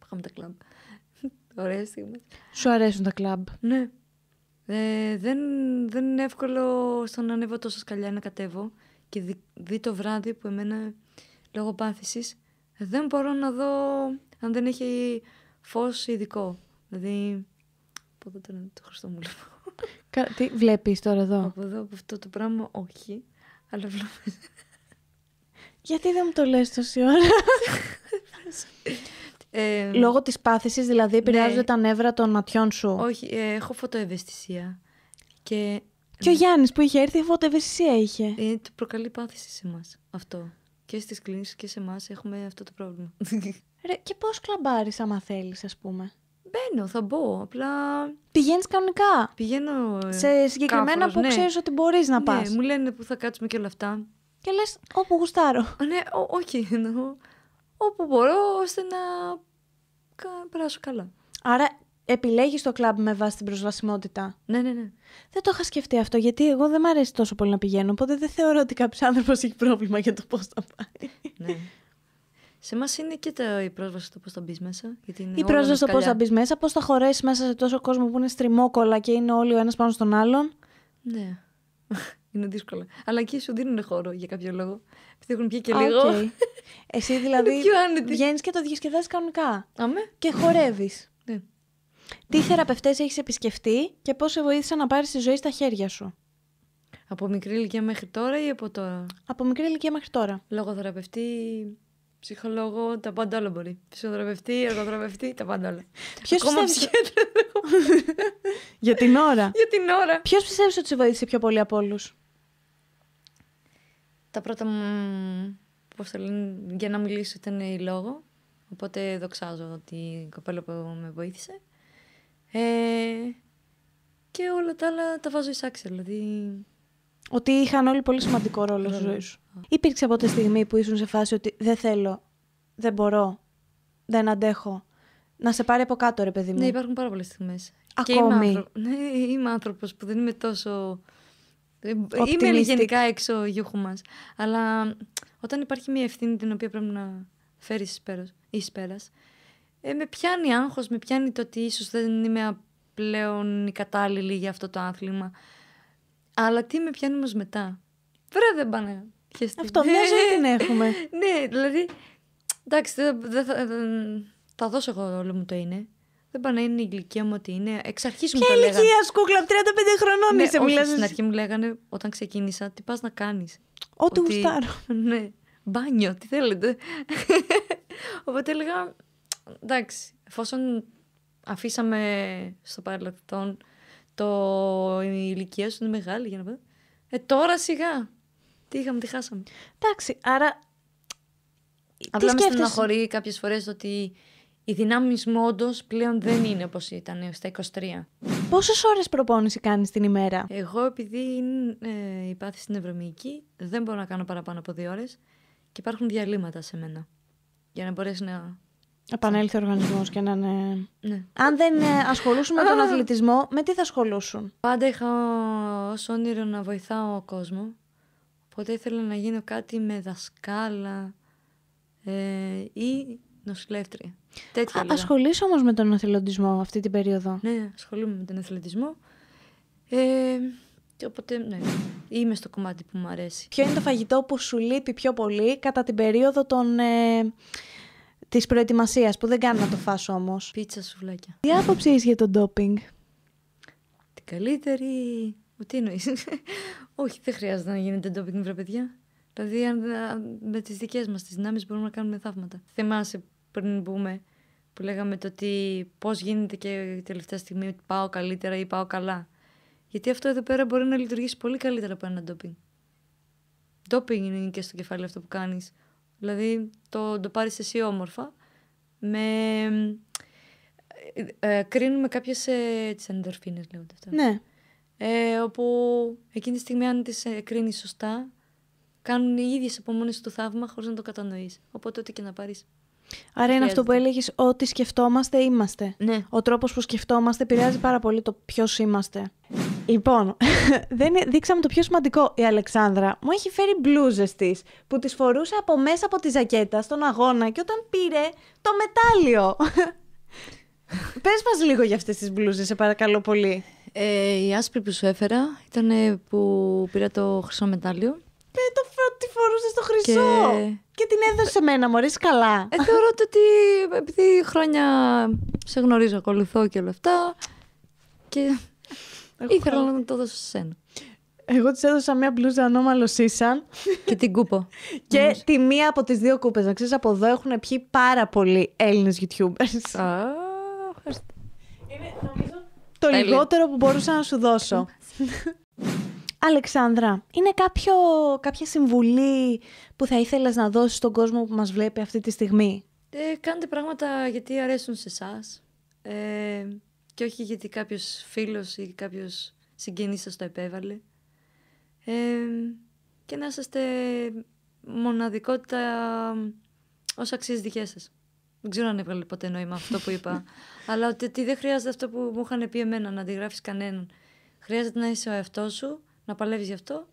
είχαμε τα κλαμπ. Σου αρέσουν τα κλαμπ. Ναι. Ε, δεν, δεν είναι εύκολο στο να ανέβω τόσο σκαλιά να κατέβω. Και δει, το βράδυ που εμένα λόγω πάθησης δεν μπορώ να δω αν δεν έχει φως ειδικό. Δηλαδή. Από εδώ τώρα το χρωστό μου Κα... Τι βλέπεις τώρα εδώ. Από εδώ, από αυτό το πράγμα, όχι. Αλλά βλέπω. Γιατί δεν μου το λες τόση ώρα. Ε, Λόγω της πάθησης δηλαδή ναι. επηρεάζονται ναι. τα νεύρα των ματιών σου. Όχι, ε, έχω φωτοευαισθησία. Και... Και ο ναι. Γιάννης που είχε έρθει φωτοευαισθησία είχε. Ε, το προκαλεί πάθηση σε εμάς αυτό. Και στις κλίνες και σε εμάς έχουμε αυτό το πρόβλημα. Ρε, και πώς κλαμπάρεις άμα θέλεις ας πούμε. Μπαίνω, θα μπω. Απλά. Πηγαίνεις κανονικά. Πηγαίνω. Ε, σε συγκεκριμένα κάφρος, που ναι. ξέρεις ότι μπορείς να πα. Ναι, μου λένε που θα κάτσουμε και όλα αυτά. Και λες, όπου γουστάρω. Ναι, όχι εννοώ όπου μπορώ ώστε να περάσω καλά. Άρα επιλέγεις το κλαμπ με βάση την προσβασιμότητα. Ναι, ναι, ναι. Δεν το είχα σκεφτεί αυτό, γιατί εγώ δεν μ' αρέσει τόσο πολύ να πηγαίνω, οπότε δεν θεωρώ ότι κάποιος άνθρωπος έχει πρόβλημα για το πώς θα πάει. Ναι. Σε εμάς είναι και το η πρόσβαση στο πώς θα μπεις μέσα. Γιατί είναι η πρόσβαση στο πώς θα μπεις μέσα, πώς θα χωρέσεις μέσα σε τόσο κόσμο που είναι στριμόκολα και είναι όλοι ο ένας πάνω στον άλλον. Ναι. Είναι δύσκολα. Αλλά και σου δίνουν χώρο για κάποιο λόγο. Επειδή έχουν πιει και λίγο. Εσύ δηλαδή βγαίνεις και το διασκεδάζεις κανονικά. Αμέ. Και χορεύεις. ναι. Τι θεραπευτές έχεις επισκεφτεί και πώς σε βοήθησαν να πάρεις τη ζωή στα χέρια σου. Από μικρή ηλικία μέχρι τώρα ή από τώρα. Από μικρή ηλικία μέχρι τώρα. λογοθεραπευτή θεραπευτή ψυχολόγο, τα πάντα όλα μπορεί. Ψυχοδραπευτή, εργοδραπευτή, τα πάντα όλα. Ποιος πιστεύει. Για την ώρα. Για την ώρα. Ποιος πιστεύεις ότι σε βοήθησε πιο πολύ από όλους. Τα πρώτα μου. Πώς για να μιλήσω ήταν η λόγο. Οπότε δοξάζω την κοπέλα που με βοήθησε. Ε, και όλα τα άλλα τα βάζω η Δηλαδή... Ότι είχαν όλοι πολύ σημαντικό ρόλο στη ζωή σου. Υπήρξε από τη στιγμή που ήσουν σε φάση ότι δεν θέλω, δεν μπορώ, δεν αντέχω. Να σε πάρει από κάτω, ρε παιδί μου. Ναι, υπάρχουν πάρα πολλές στιγμές. Ακόμη. Και είμαι ναι, άνθρωπος που δεν είμαι τόσο. Είμαι γενικά έξω γιούχου μας. Αλλά όταν υπάρχει μια ευθύνη την οποία πρέπει να φέρεις εις πέρας, ε, με πιάνει άγχος, με πιάνει το ότι ίσως δεν είμαι πλέον η κατάλληλη για αυτό το άθλημα. Αλλά τι με πιάνει όμως μετά. Βέβαια δεν πάνε αυτό, μια ζωή την έχουμε. ναι, δηλαδή. Εντάξει, δεν δε, δε, θα δώσω εγώ όλο μου το είναι. Δεν πάνε να είναι η ηλικία μου ότι είναι. Εξ αρχής μου Ποια ηλικία, σκούκλα, 35 χρονών ναι, είσαι, μιλάς. Στην αρχή μου λέγανε όταν ξεκίνησα, τι πας να κάνεις. Ό,τι γουστάρω. Ναι, μπάνιο, τι θέλετε. Οπότε έλεγα. Εντάξει, εφόσον αφήσαμε στο παρελθόν το η ηλικία σου είναι μεγάλη για να πω. Ε, τώρα σιγά. Τι είχαμε, τι χάσαμε. Εντάξει, άρα. Απλά με στεναχωρεί κάποιες φορές ότι οι δυνάμεις μου όντως πλέον δεν είναι όπως ήταν στα 23. Πόσες ώρες προπόνηση κάνεις την ημέρα, Εγώ επειδή είναι ε, η στην ευρωμυϊκή, δεν μπορώ να κάνω παραπάνω από δύο ώρες και υπάρχουν διαλύματα σε μένα. Για να μπορέσει να. Επανέλθει ο οργανισμός και να είναι. Ναι. Αν δεν ε, ασχολούσουν με τον αθλητισμό, με τι θα ασχολούσουν. Πάντα είχα ω όνειρο να βοηθάω κόσμο Ποτέ ήθελα να γίνω κάτι με δασκάλα ε, ή νοσηλεύτρια. Τέτοια. ασχολείσαι όμως με τον εθελοντισμό αυτή την περίοδο. Ναι, ναι, ασχολούμαι με τον εθελοντισμό. Ε, και οπότε, ναι, είμαι στο κομμάτι που μου αρέσει. Ποιο είναι το φαγητό που σου λείπει πιο πολύ κατά την περίοδο των, ε, της προετοιμασίας, που δεν κάνει να το φάσω όμως. Πίτσα σουβλάκια. Τι άποψη για το ντόπινγκ? Την καλύτερη τι εννοείς. Όχι, δεν χρειάζεται να γίνεται ντόπινγκ, βρε παιδιά. Δηλαδή, αν, με τις δικές μας τις δυνάμεις μπορούμε να κάνουμε θαύματα. Θυμάσαι πριν μπούμε που λέγαμε το ότι πώς γίνεται και τελευταία στιγμή ότι πάω καλύτερα ή πάω καλά. Γιατί αυτό εδώ πέρα μπορεί να λειτουργήσει πολύ καλύτερα από ένα ντόπινγκ. Ντόπινγκ είναι και στο κεφάλι αυτό που κάνεις. Δηλαδή, το, το πάρεις εσύ όμορφα με ε, ε, κρίνουμε κάποιες. Ε, τις ενδορφίνες λέγονται αυτά. Ναι ε, όπου εκείνη τη στιγμή αν τις ε, κρίνεις σωστά, κάνουν οι ίδιες από του θαύμα χωρίς να το κατανοείς. Οπότε ό,τι και να πάρεις. Άρα είναι αυτό που έλεγες ό,τι σκεφτόμαστε είμαστε. Ναι. Ο τρόπος που σκεφτόμαστε επηρεάζει πάρα πολύ το ποιος είμαστε. Λοιπόν, δεν δείξαμε το πιο σημαντικό. Η Αλεξάνδρα μου έχει φέρει μπλούζες της που τις φορούσε από μέσα από τη ζακέτα στον αγώνα και όταν πήρε το μετάλλιο. Πες μας λίγο για αυτές τις μπλούζες, σε παρακαλώ πολύ. Ε, η άσπρη που σου έφερα ήταν που πήρα το χρυσό μετάλλιο. Ε, το τη φορούσες το χρυσό. Και, την έδωσε σε μένα, μωρή καλά. Ε, θεωρώ ότι επειδή χρόνια σε γνωρίζω, ακολουθώ και όλα αυτά. Και Έχω ήθελα να το δώσω σε σένα. Εγώ της έδωσα μία μπλούζα ανώμαλο σύσαν και την κούπο. και τη μία από τις δύο κούπες. Να ξέρεις, από εδώ έχουν πιει πάρα πολλοί Έλληνες YouTubers. Α, ευχαριστώ. Είναι, νομίζω το λιγότερο που μπορούσα να σου δώσω. Αλεξάνδρα, είναι κάποιο, κάποια συμβουλή που θα ήθελες να δώσεις στον κόσμο που μας βλέπει αυτή τη στιγμή. Ε, κάντε πράγματα γιατί αρέσουν σε εσάς. Ε, και όχι γιατί κάποιος φίλος ή κάποιος συγγενής σας το επέβαλε. Ε, και να είσαστε μοναδικότητα όσα αξίζει δικές σας. Δεν ξέρω αν έβγαλε ποτέ νόημα αυτό που είπα. Αλλά ότι, δεν χρειάζεται αυτό που μου είχαν πει εμένα να αντιγράφεις κανέναν. Χρειάζεται να είσαι ο εαυτός σου, να παλεύεις γι' αυτό.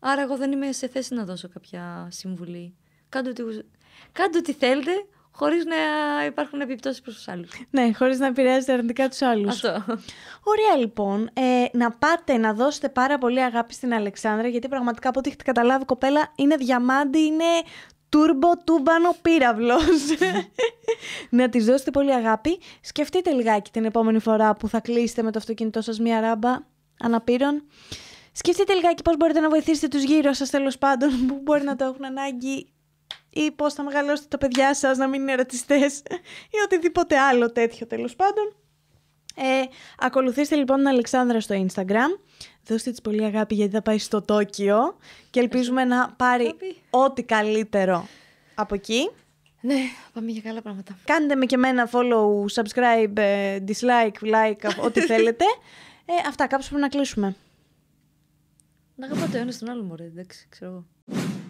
Άρα, εγώ δεν είμαι σε θέση να δώσω κάποια συμβουλή. Κάντε ό,τι, Κάντε ό,τι θέλετε, χωρίς να υπάρχουν επιπτώσεις προς τους άλλους. Ναι, χωρίς να επηρεάζετε αρνητικά τους άλλους. Αυτό. Ωραία, λοιπόν. Ε, να πάτε να δώσετε πάρα πολύ αγάπη στην Αλεξάνδρα, γιατί πραγματικά από ό,τι έχετε καταλάβει, κοπέλα είναι διαμάντη, είναι Τούρμπο τούμπανο πύραυλος. να της δώσετε πολύ αγάπη. Σκεφτείτε λιγάκι την επόμενη φορά που θα κλείσετε με το αυτοκίνητό σας μία ράμπα αναπήρων. Σκεφτείτε λιγάκι πώς μπορείτε να βοηθήσετε τους γύρω σας τέλος πάντων που μπορεί να το έχουν ανάγκη ή πώς θα μεγαλώσετε τα παιδιά σας να μην είναι ρατσιστές ή οτιδήποτε άλλο τέτοιο τέλος πάντων. Ε, ακολουθήστε λοιπόν την Αλεξάνδρα στο Instagram δώστε της πολύ αγάπη γιατί θα πάει στο Τόκιο και ελπίζουμε να πάρει ό,τι καλύτερο από εκεί. Ναι, πάμε για καλά πράγματα. Κάντε με και εμένα follow, subscribe, ε, dislike, like, ό,τι θέλετε. Ε, αυτά, κάπως πρέπει να κλείσουμε. Να αγαπάτε ο ένας τον άλλο, μωρέ, εντάξει, ξέρω